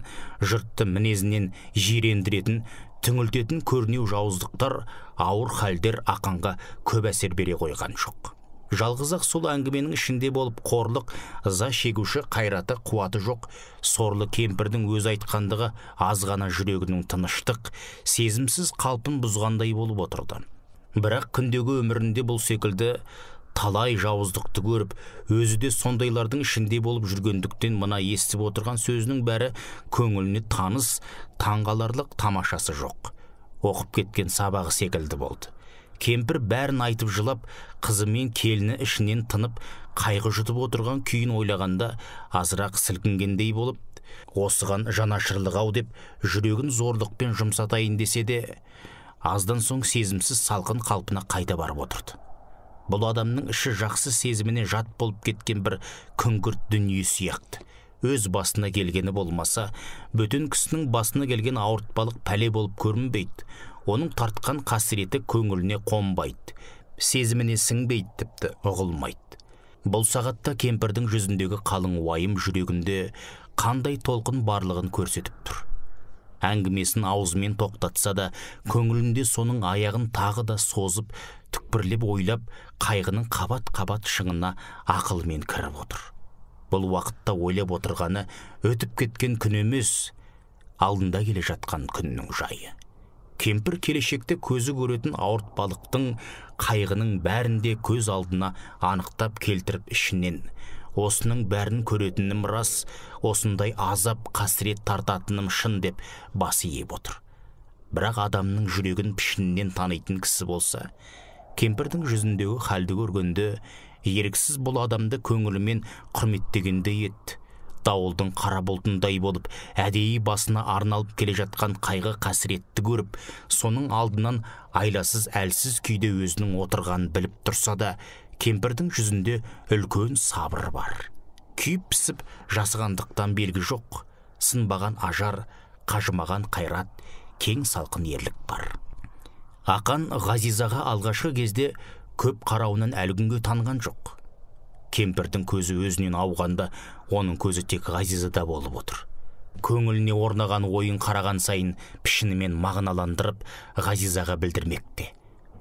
жұртты мінезінен жирендіретін түңілтетін көрнеу жауыздықтар ауыр халдер ақанға көп әсер бере қойған жоқ жалғыз ақ сол әңгіменің ішінде болып қорлық ыза шегуші қайраты қуаты жоқ сорлы кемпірдің өз айтқандығы аз ғана жүрегінің тыныштық сезімсіз қалпын бұзғандай болып отырды бірақ күндегі өмірінде бұл секілді талай жауыздықты көріп өзі де сондайлардың ішінде болып жүргендіктен мына естіп отырған сөзінің бәрі көңіліне таныс таңғаларлық тамашасы жоқ оқып кеткен сабағы секілді болды кемпір бәрін айтып жылап қызы мен келіні ішінен тынып қайғы жұтып отырған күйін ойлағанда азырақ сілкінгендей болып осыған жанашырлық ау деп жүрегін зорлықпен жұмсатайын десе де аздан соң сезімсіз салқын қалпына қайта барып отырды бұл адамның іші жақсы сезіміне жат болып кеткен бір күңгірт дүние сияқты өз басына келгені болмаса бөтен кісінің басына келген ауыртпалық пәле болып көрінбейді оның тартқан қасіреті көңіліне қонбайды сезіміне сіңбейді тіпті ұғылмайды бұл сағатта кемпірдің жүзіндегі қалың уайым жүрегінде қандай толқын барлығын көрсетіп тұр әңгімесін аузымен тоқтатса да көңілінде соның аяғын тағы да созып түкпірлеп ойлап қайғының қабат қабат шыңына ақылмен кіріп отыр бұл уақытта ойлап отырғаны өтіп кеткен күн емес алдында келе жатқан күннің жайы кемпір келешекте көзі көретін ауыртпалықтың қайғының бәрінде көз алдына анықтап келтіріп ішінен осының бәрін көретінім рас осындай азап қасірет тартатыным шын деп бас иіп отыр бірақ адамның жүрегін пішінінен танитын кісі болса кемпірдің жүзіндегі халді көргенде еріксіз бұл адамды көңілімен құрметтегендей ет. дауылдың қара бұлтындай болып әдейі басына арналып келе жатқан қайғы қасіретті көріп соның алдынан айласыз әлсіз күйде өзінің отырғанын біліп тұрса да кемпірдің жүзінде үлкен сабыр бар күйіп пісіп жасығандықтан белгі жоқ сынбаған ажар қажымаған қайрат кең салқын ерлік бар ақан ғазизаға алғашқы кезде көп қарауынан әлі күнге танған жоқ кемпірдің көзі өзінен ауғанда оның көзі тек ғазизада болып отыр көңіліне орнаған ойын қараған сайын пішінімен мағыналандырып ғазизаға білдірмекте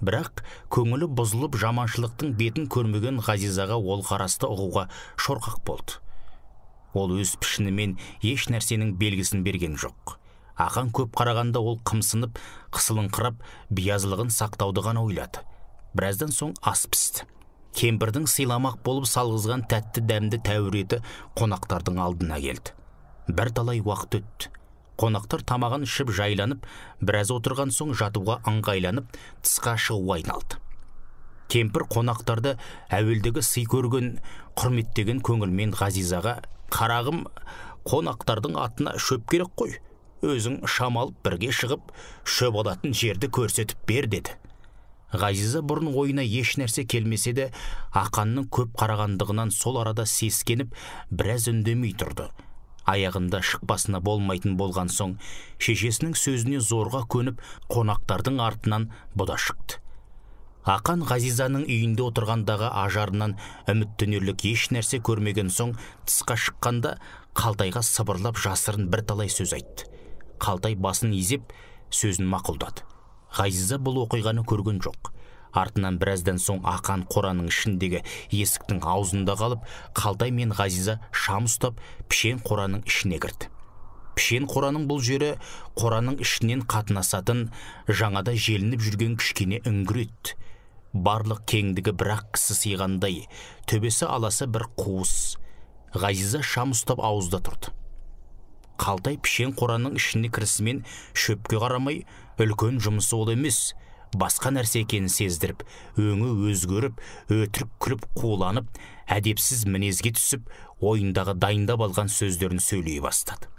бірақ көңілі бұзылып жаманшылықтың бетін көрмеген ғазизаға ол қарасты ұғуға шорқақ болды ол өз пішінімен еш нәрсенің белгісін берген жоқ ақан көп қарағанда ол қымсынып қысылыңқырап биязылығын сақтауды ғана ойлады біраздан соң ас пісті кемпірдің сыйламақ болып салғызған тәтті дәмді тәуіреті қонақтардың алдына келді бір уақыт өтті қонақтар тамағын ішіп жайланып біраз отырған соң жатуға аңғайланып, тысқа шығуға айналды кемпір қонақтарды әуелдегі сый көрген құрметтеген көңілмен ғазизаға қарағым қонақтардың атына шөп керек қой өзің шамалып бірге шығып шөп алатын жерді көрсетіп бер деді ғазиза бұрын ойына еш нәрсе келмесе де ақанның көп қарағандығынан сол арада сескеніп біраз үндемей тұрды аяғында шықпасына болмайтын болған соң шешесінің сөзіне зорға көніп қонақтардың артынан бұда шықты ақан ғазизаның үйінде отырғандағы ажарынан үміттенерлік еш нәрсе көрмеген соң тысқа шыққанда қалтайға сыбырлап жасырын бірталай сөз айтты қалтай басын изеп сөзін мақұлдады ғазиза бұл оқиғаны көрген жоқ артынан біраздан соң ақан қораның ішіндегі есіктің аузында қалып қалтай мен ғазиза шам ұстап пішен қораның ішіне кірді пішен қораның бұл жері қораның ішінен қатынасатын жаңада желініп жүрген кішкене үңгір еді барлық кеңдігі бірақ кісі сыйғандай төбесі аласы бір қуыс ғазиза шам ұстап ауызда тұрды қалтай пішен қораның ішіне кірісімен шөпке қарамай үлкен жұмысы ол емес басқа нәрсе екенін сездіріп өңі өзгеріп өтірік күліп қуланып әдепсіз мінезге түсіп ойындағы дайындап алған сөздерін сөйлей бастады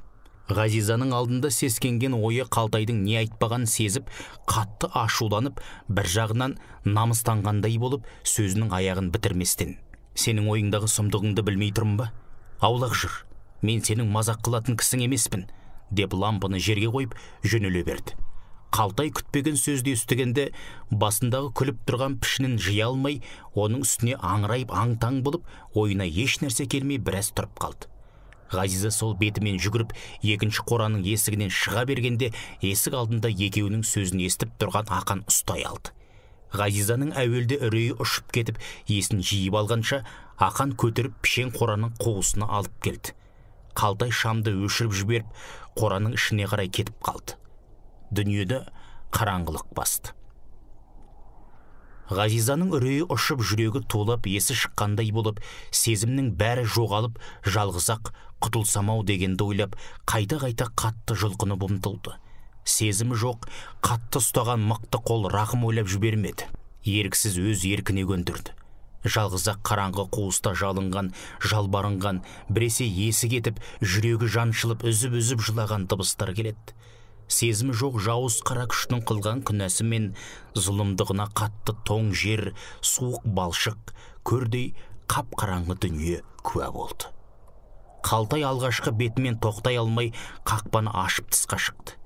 ғазизаның алдында сескенген ойы қалтайдың не айтпағанын сезіп қатты ашуланып бір жағынан намыстанғандай болып сөзінің аяғын бітірместен сенің ойыңдағы сұмдығыңды білмей тұрмын ба аулақ жүр мен сенің мазақ қылатын кісің емеспін деп лампыны жерге қойып жөнеле берді қалтай күтпеген сөзді естігенде басындағы күліп тұрған пішінін жия алмай оның үстіне аңырайып аң таң болып ойына еш нәрсе келмей біраз тұрып қалды ғазиза сол бетімен жүгіріп екінші қораның есігінен шыға бергенде есік алдында екеуінің сөзін естіп тұрған ақан ұстай алды ғазизаның әуелде үрейі ұшып кетіп есін жиып алғанша ақан көтеріп пішен қораның қуысына алып келді қалтай шамды өшіріп жіберіп қораның ішіне қарай кетіп қалды дүниені қараңғылық басты ғазизаның үрейі ұшып жүрегі толып есі шыққандай болып сезімнің бәрі жоғалып жалғызақ, құтылсамау дегенді ойлап қайта қайта қатты жұлқынып ұмтылды сезімі жоқ қатты ұстаған мықты қол рақым ойлап жібермеді еріксіз өз еркіне көндірді Жалғызақ қараңғы қуыста жалынған жалбарынған біресе есі кетіп жүрегі жаншылып үзіп үзіп жылаған дыбыстар келеді Сезім жоқ жауыз қара күштің қылған күнәсі мен зұлымдығына қатты тоң жер суық балшық көрдей қап қараңғы дүние куә болды қалтай алғашқы бетімен тоқтай алмай қақпаны ашып тысқа шықты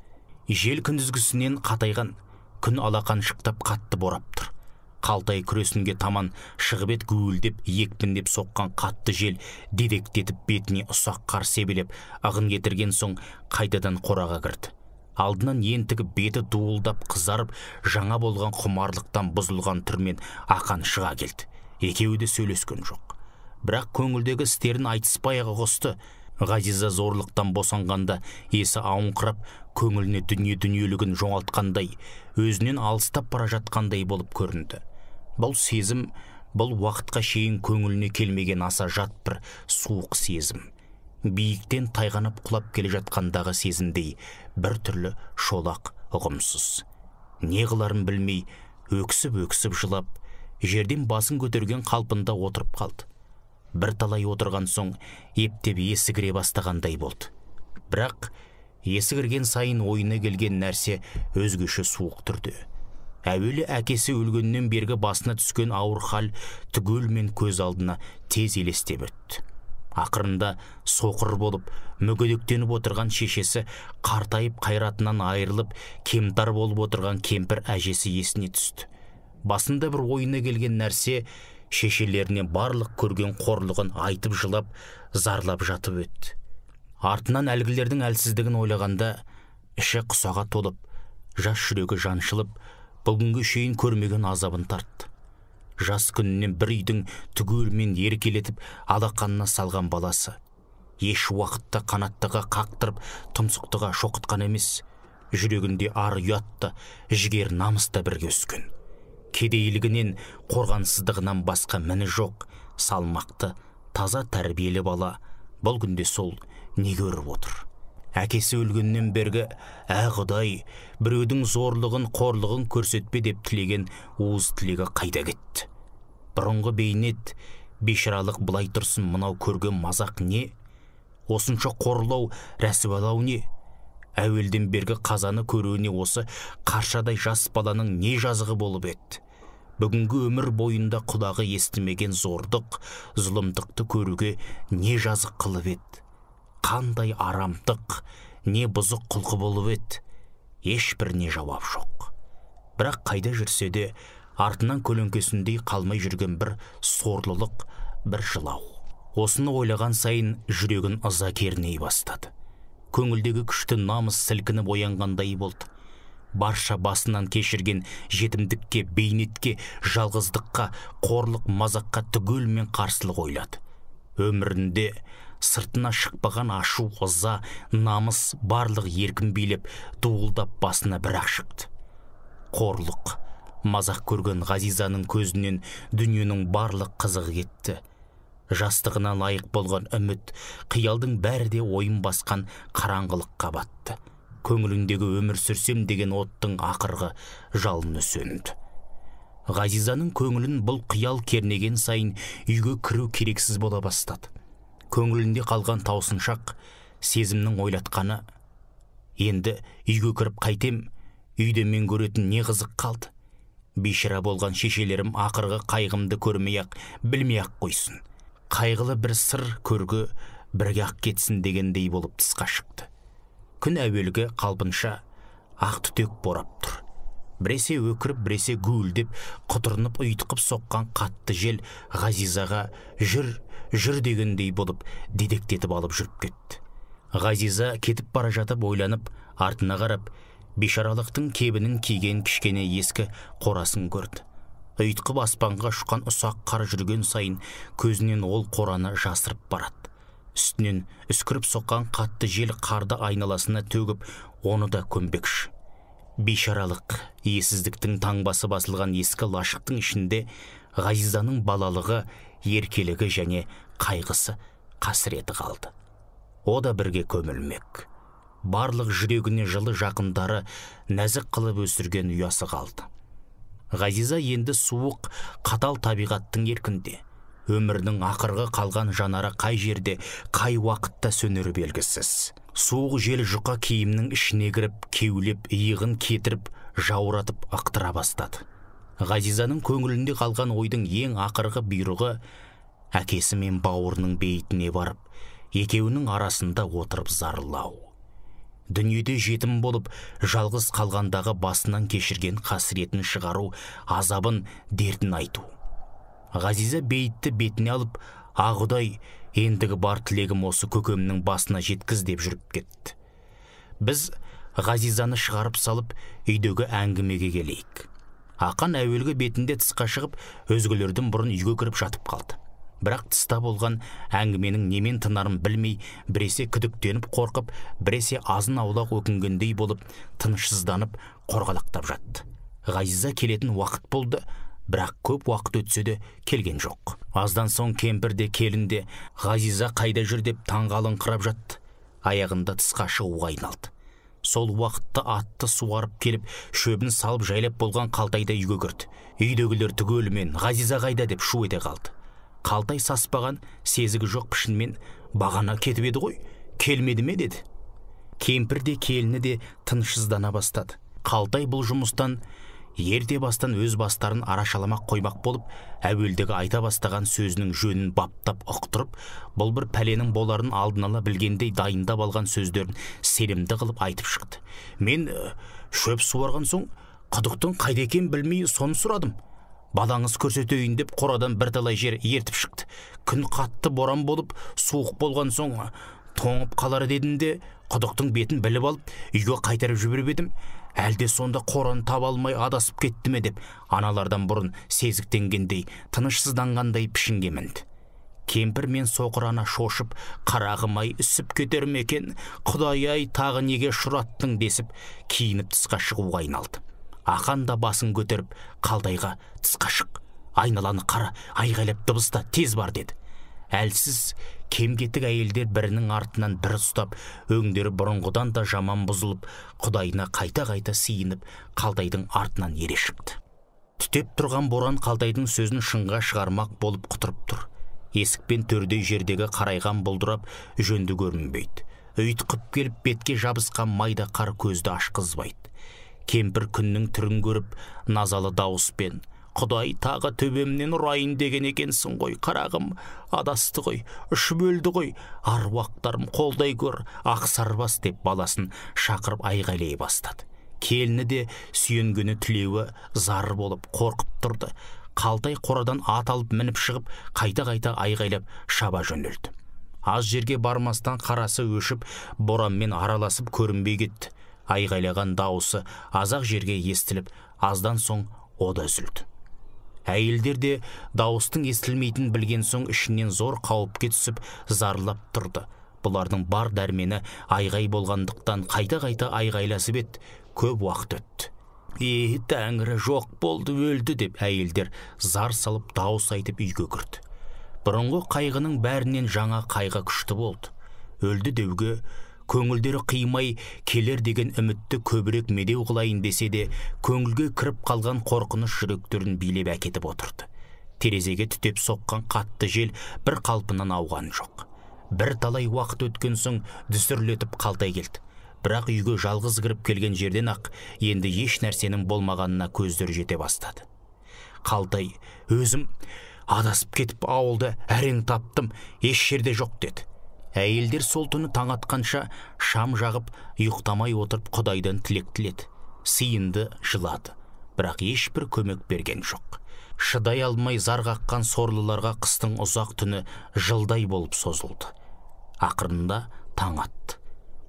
жел күндізгісінен қатайған күн алақан шықтап қатты борап тұр қалтай күресінге таман шығып еді гуілдеп екпіндеп соққан қатты жел дедектетіп бетіне ұсақ қар себелеп ағын кетірген соң қайтадан қораға кірді алдынан ентігіп беті дуылдап қызарып жаңа болған құмарлықтан бұзылған түрмен ақан шыға келді екеуі де сөйлескен жоқ бірақ көңілдегі істерін айтыспай ақ ұғысты ғазиза зорлықтан босанғанда есі ауыңқырап көңіліне дүние дүниелігін жоңалтқандай, өзінен алыстап бара жатқандай болып көрінді бұл сезім бұл уақытқа шейін көңіліне келмеген аса жат бір суық сезім биіктен тайғанып құлап келе жатқандағы сезімдей бір түрлі шолақ ұғымсыз не қыларын білмей өксіп өксіп жылап жерден басын көтерген қалпында отырып қалды бір талай отырған соң ептеп есі кіре бастағандай болды бірақ есі кірген сайын ойына келген нәрсе өзгеше суық түрде әуелі әкесі өлгеннен бергі басына түскен ауыр хал түгелмен көз алдына тез елестеп өтті ақырында соқыр болып мүгедектеніп отырған шешесі қартайып қайратынан айырылып кемтар болып отырған кемпір әжесі есіне түсті басында бір ойына келген нәрсе шешелеріне барлық көрген қорлығын айтып жылап зарлап жатып өтті артынан әлгілердің әлсіздігін ойлағанда іші құсаға толып жас жүрегі жаншылып бүгінге шейін көрмеген азабын тартты жас күнінен бір үйдің түгелімен еркелетіп алақанына салған баласы еш уақытта қанаттыға қақтырып тұмсықтыға шоқытқан емес жүрегінде ар ұят та жігер намыс та бірге өскен кедейлігінен қорғансыздығынан басқа міні жоқ салмақты таза тәрбиелі бала бұл күнде сол не көріп отыр әкесі өлгеннен бергі ә құдай біреудің зорлығын қорлығын көрсетпе деп тілеген уыз тілегі қайда кетті бұрынғы бейнет бейшаралық былай тұрсын мынау көрген мазақ не осынша қорлау рәсуалау не әуелден бергі қазаны көруіне осы қаршадай жас баланың не жазығы болып еді бүгінгі өмір бойында құлағы естімеген зордық зұлымдықты көруге не жазық қылып еді қандай арамтық, не бұзық құлқы болып еді ешбіріне жауап жоқ бірақ қайда жүрсе де артынан көлеңкесіндей қалмай жүрген бір сорлылық бір жылау осыны ойлаған сайын жүрегін ыза керней бастады көңілдегі күшті намыс сілкініп оянғандай болды барша басынан кешірген жетімдікке бейнетке жалғыздыққа қорлық мазаққа түгелмен қарсылық ойлады өмірінде сыртына шықпаған ашу ыза намыс барлық еркін билеп дуылдап басына бір ақ шықты қорлық мазақ көрген ғазизаның көзінен дүниенің барлық қызығы кетті жастығына лайық болған үміт қиялдың бәрі де ойын басқан қараңғылыққа батты көңіліндегі өмір сүрсем деген оттың ақырғы жалыны сөнді ғазизаның көңілін бұл қиял кернеген сайын үйге кіру керексіз бола бастады көңілінде қалған таусыншақ сезімнің ойлатқаны енді үйге кіріп қайтем үйде мен көретін не қызық қалды бейшара болған шешелерім ақырғы қайғымды көрмей ақ білмей ақ қойсын қайғылы бір сыр көргі бірге ақ кетсін дегендей болып тысқа шықты күн әуелгі қалпынша ақ түтек борап тұр біресе өкіріп біресе гуілдеп құтырынып ұйтқып соққан қатты жел ғазизаға жүр жүр дегендей болып дедектетіп алып жүріп кетті ғазиза кетіп бара жатып ойланып артына қарап бешаралықтың кебінін киген кішкене ескі қорасын көрді ұйтқып аспанға ұшқан ұсақ қар жүрген сайын көзінен ол қораны жасырып барады үстінен үскіріп соққан қатты жел қарды айналасына төгіп оны да көмбекші Бешаралық есіздіктің таңбасы басылған ескі лашықтың ішінде ғазизаның балалығы еркелігі және қайғысы қасіреті қалды о да бірге көмілмек барлық жүрегіне жылы жақындары нәзік қылып өсірген ұясы қалды ғазиза енді суық қатал табиғаттың еркінде өмірінің ақырғы қалған жанары қай жерде қай уақытта сөнері белгісіз суық жел жұқа киімнің ішіне кіріп кеулеп иығын кетіріп жауратып ықтыра бастады ғазизаның көңілінде қалған ойдың ең ақырғы бұйрығы әкесі мен бауырының бейітіне барып екеуінің арасында отырып зарлау дүниеде жетім болып жалғыз қалғандағы басынан кешірген қасіретін шығару азабын дертін айту ғазиза бейітті бетіне алып ағыдай ендігі бар тілегім осы көкемнің басына жеткіз деп жүріп кетті біз ғазизаны шығарып салып үйдегі әңгімеге келейік ақан әуелгі бетінде тысқа шығып өзгелерден бұрын үйге кіріп жатып қалды бірақ тыста болған әңгіменің немен тынарын білмей біресе күдіктеніп қорқып біресе азын аулақ өкінгендей болып тынышсызданып қорғалақтап жатты ғазиза келетін уақыт болды бірақ көп уақыт өтсе де келген жоқ аздан соң кемпір де келін ғазиза қайда жүр деп таңғалыңқырап жатты аяғында тысқа шығуға айналды сол уақытта атты суарып келіп шөбін салып жайлап болған қалтайда үйге кірді үйдегілер түгелімен ғазиза қайда деп шу ете қалды қалтай саспаған сезігі жоқ пішінмен бағана кетіп еді ғой келмеді ме деді кемпір де келіні де тынышсыздана бастады қалтай бұл жұмыстан ерте бастан өз бастарын арашаламақ қоймақ болып әуелдегі айта бастаған сөзінің жөнін баптап ұқтырып бұл бір пәленің боларын алдын ала білгендей дайындап алған сөздерін сенімді қылып айтып шықты мен э, шөп суарған соң құдықтың қайда екенін білмей соны сұрадым балаңыз көрсетейін деп қорадан бірталай жер ертіп шықты күн қатты боран болып суық болған соң э, тоңып қалар дедім де құдықтың бетін біліп алып үйге қайтарып жіберіп едім әлде сонда қоран таба алмай адасып кетті ме деп аналардан бұрын сезіктенгендей тынышсызданғандай пішінге мінді кемпір мен соқыр ана шошып қарағым-ай үсіп кетер ме екен құдай ай тағы неге ұшыраттың десіп киініп тысқа шығуға айналды ақан да басын көтеріп қалдайға тысқа шық айналаны қара айғайлап дыбыста тез бар деді әлсіз кем кетік әйелдер бірінің артынан бір ұстап өңдері бұрынғыдан да жаман бұзылып құдайына қайта қайта сиынып қалтайдың артынан ере шықты түтеп тұрған боран қалтайдың сөзін шыңға шығармақ болып құтырып тұр есік пен жердегі қарайған бұлдырап жөнді көрінбейді ұйтқып келіп бетке жабысқан майда қар көзді ашқызбайды кемпір күннің түрін көріп назалы дауыспен құдай тағы төбемнен ұрайын деген екенсің ғой қарағым адасты ғой ұшып өлді ғой аруақтарым қолдай көр ақсарбас деп баласын шақырып айғайлай бастады келіні де сүйенгені тілеуі зар болып қорқып тұрды қалтай қорадан ат алып мініп шығып қайта қайта айғайлап шаба жөнелді аз жерге бармастан қарасы өшіп боранмен араласып көрінбей кетті айғайлаған дауысы азақ жерге естіліп аздан соң о да үзілді әйелдер де дауыстың естілмейтінін білген соң ішінен зор қауіпке түсіп зарлап тұрды бұлардың бар дәрмені айғай болғандықтан қайта қайта айғайласып еді көп уақыт өтті е тәңірі жоқ болды өлді деп әйелдер зар салып дауыс айтып үйге кірді бұрынғы қайғының бәрінен жаңа қайғы күшті болды өлді деуге көңілдері қимай келер деген үмітті көбірек медеу қылайын десе де көңілге кіріп қалған қорқыныш жүректерін билеп әкетіп отырды терезеге түтеп соққан қатты жел бір қалпынан ауған жоқ бір талай уақыт өткен соң дүсірлетіп қалтай келді бірақ үйге жалғыз кіріп келген жерден ақ енді еш нәрсенің болмағанына көздері жете бастады қалтай өзім адасып кетіп ауылды әрең таптым еш жерде жоқ деді әйелдер сол түні таң атқанша шам жағып ұйықтамай отырып құдайдан тілек тіледі сиынды жылады бірақ ешбір көмек берген жоқ шыдай алмай зар қаққан сорлыларға қыстың ұзақ түні жылдай болып созылды ақырында таң атты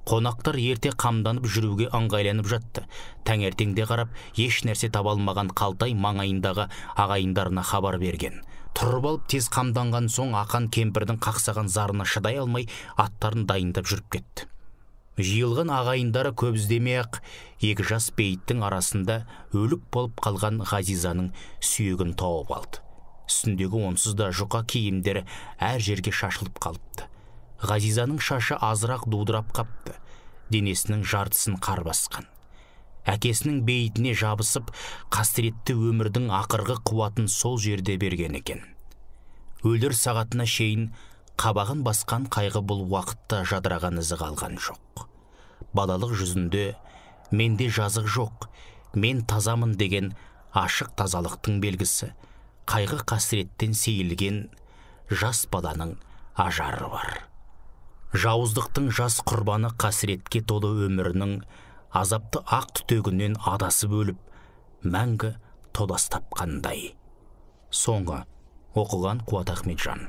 қонақтар ерте қамданып жүруге ыңғайланып жатты таңертеңде қарап еш нәрсе таба алмаған қалтай маңайындағы ағайындарына хабар берген тұрып алып тез қамданған соң ақан кемпірдің қақсаған зарына шыдай алмай аттарын дайындап жүріп кетті жиылған ағайындары көп іздемей ақ екі жас бейіттің арасында өлік болып қалған ғазизаның сүйегін тауып алды үстіндегі онсыз да жұқа киімдері әр жерге шашылып қалыпты ғазизаның шашы азырақ дудырап қапты денесінің жартысын қар басқан әкесінің бейітіне жабысып қасіретті өмірдің ақырғы қуатын сол жерде берген екен өлер сағатына шейін қабағын басқан қайғы бұл уақытта жадыраған ізі қалған жоқ балалық жүзінде менде жазық жоқ мен тазамын деген ашық тазалықтың белгісі қайғы қасіреттен сейілген жас баланың ажары бар жауыздықтың жас құрбаны қасіретке толы өмірінің азапты ақ түтегінен адасып өліп мәңгі тодас тапқандай соңғы оқыған қуат ахметжан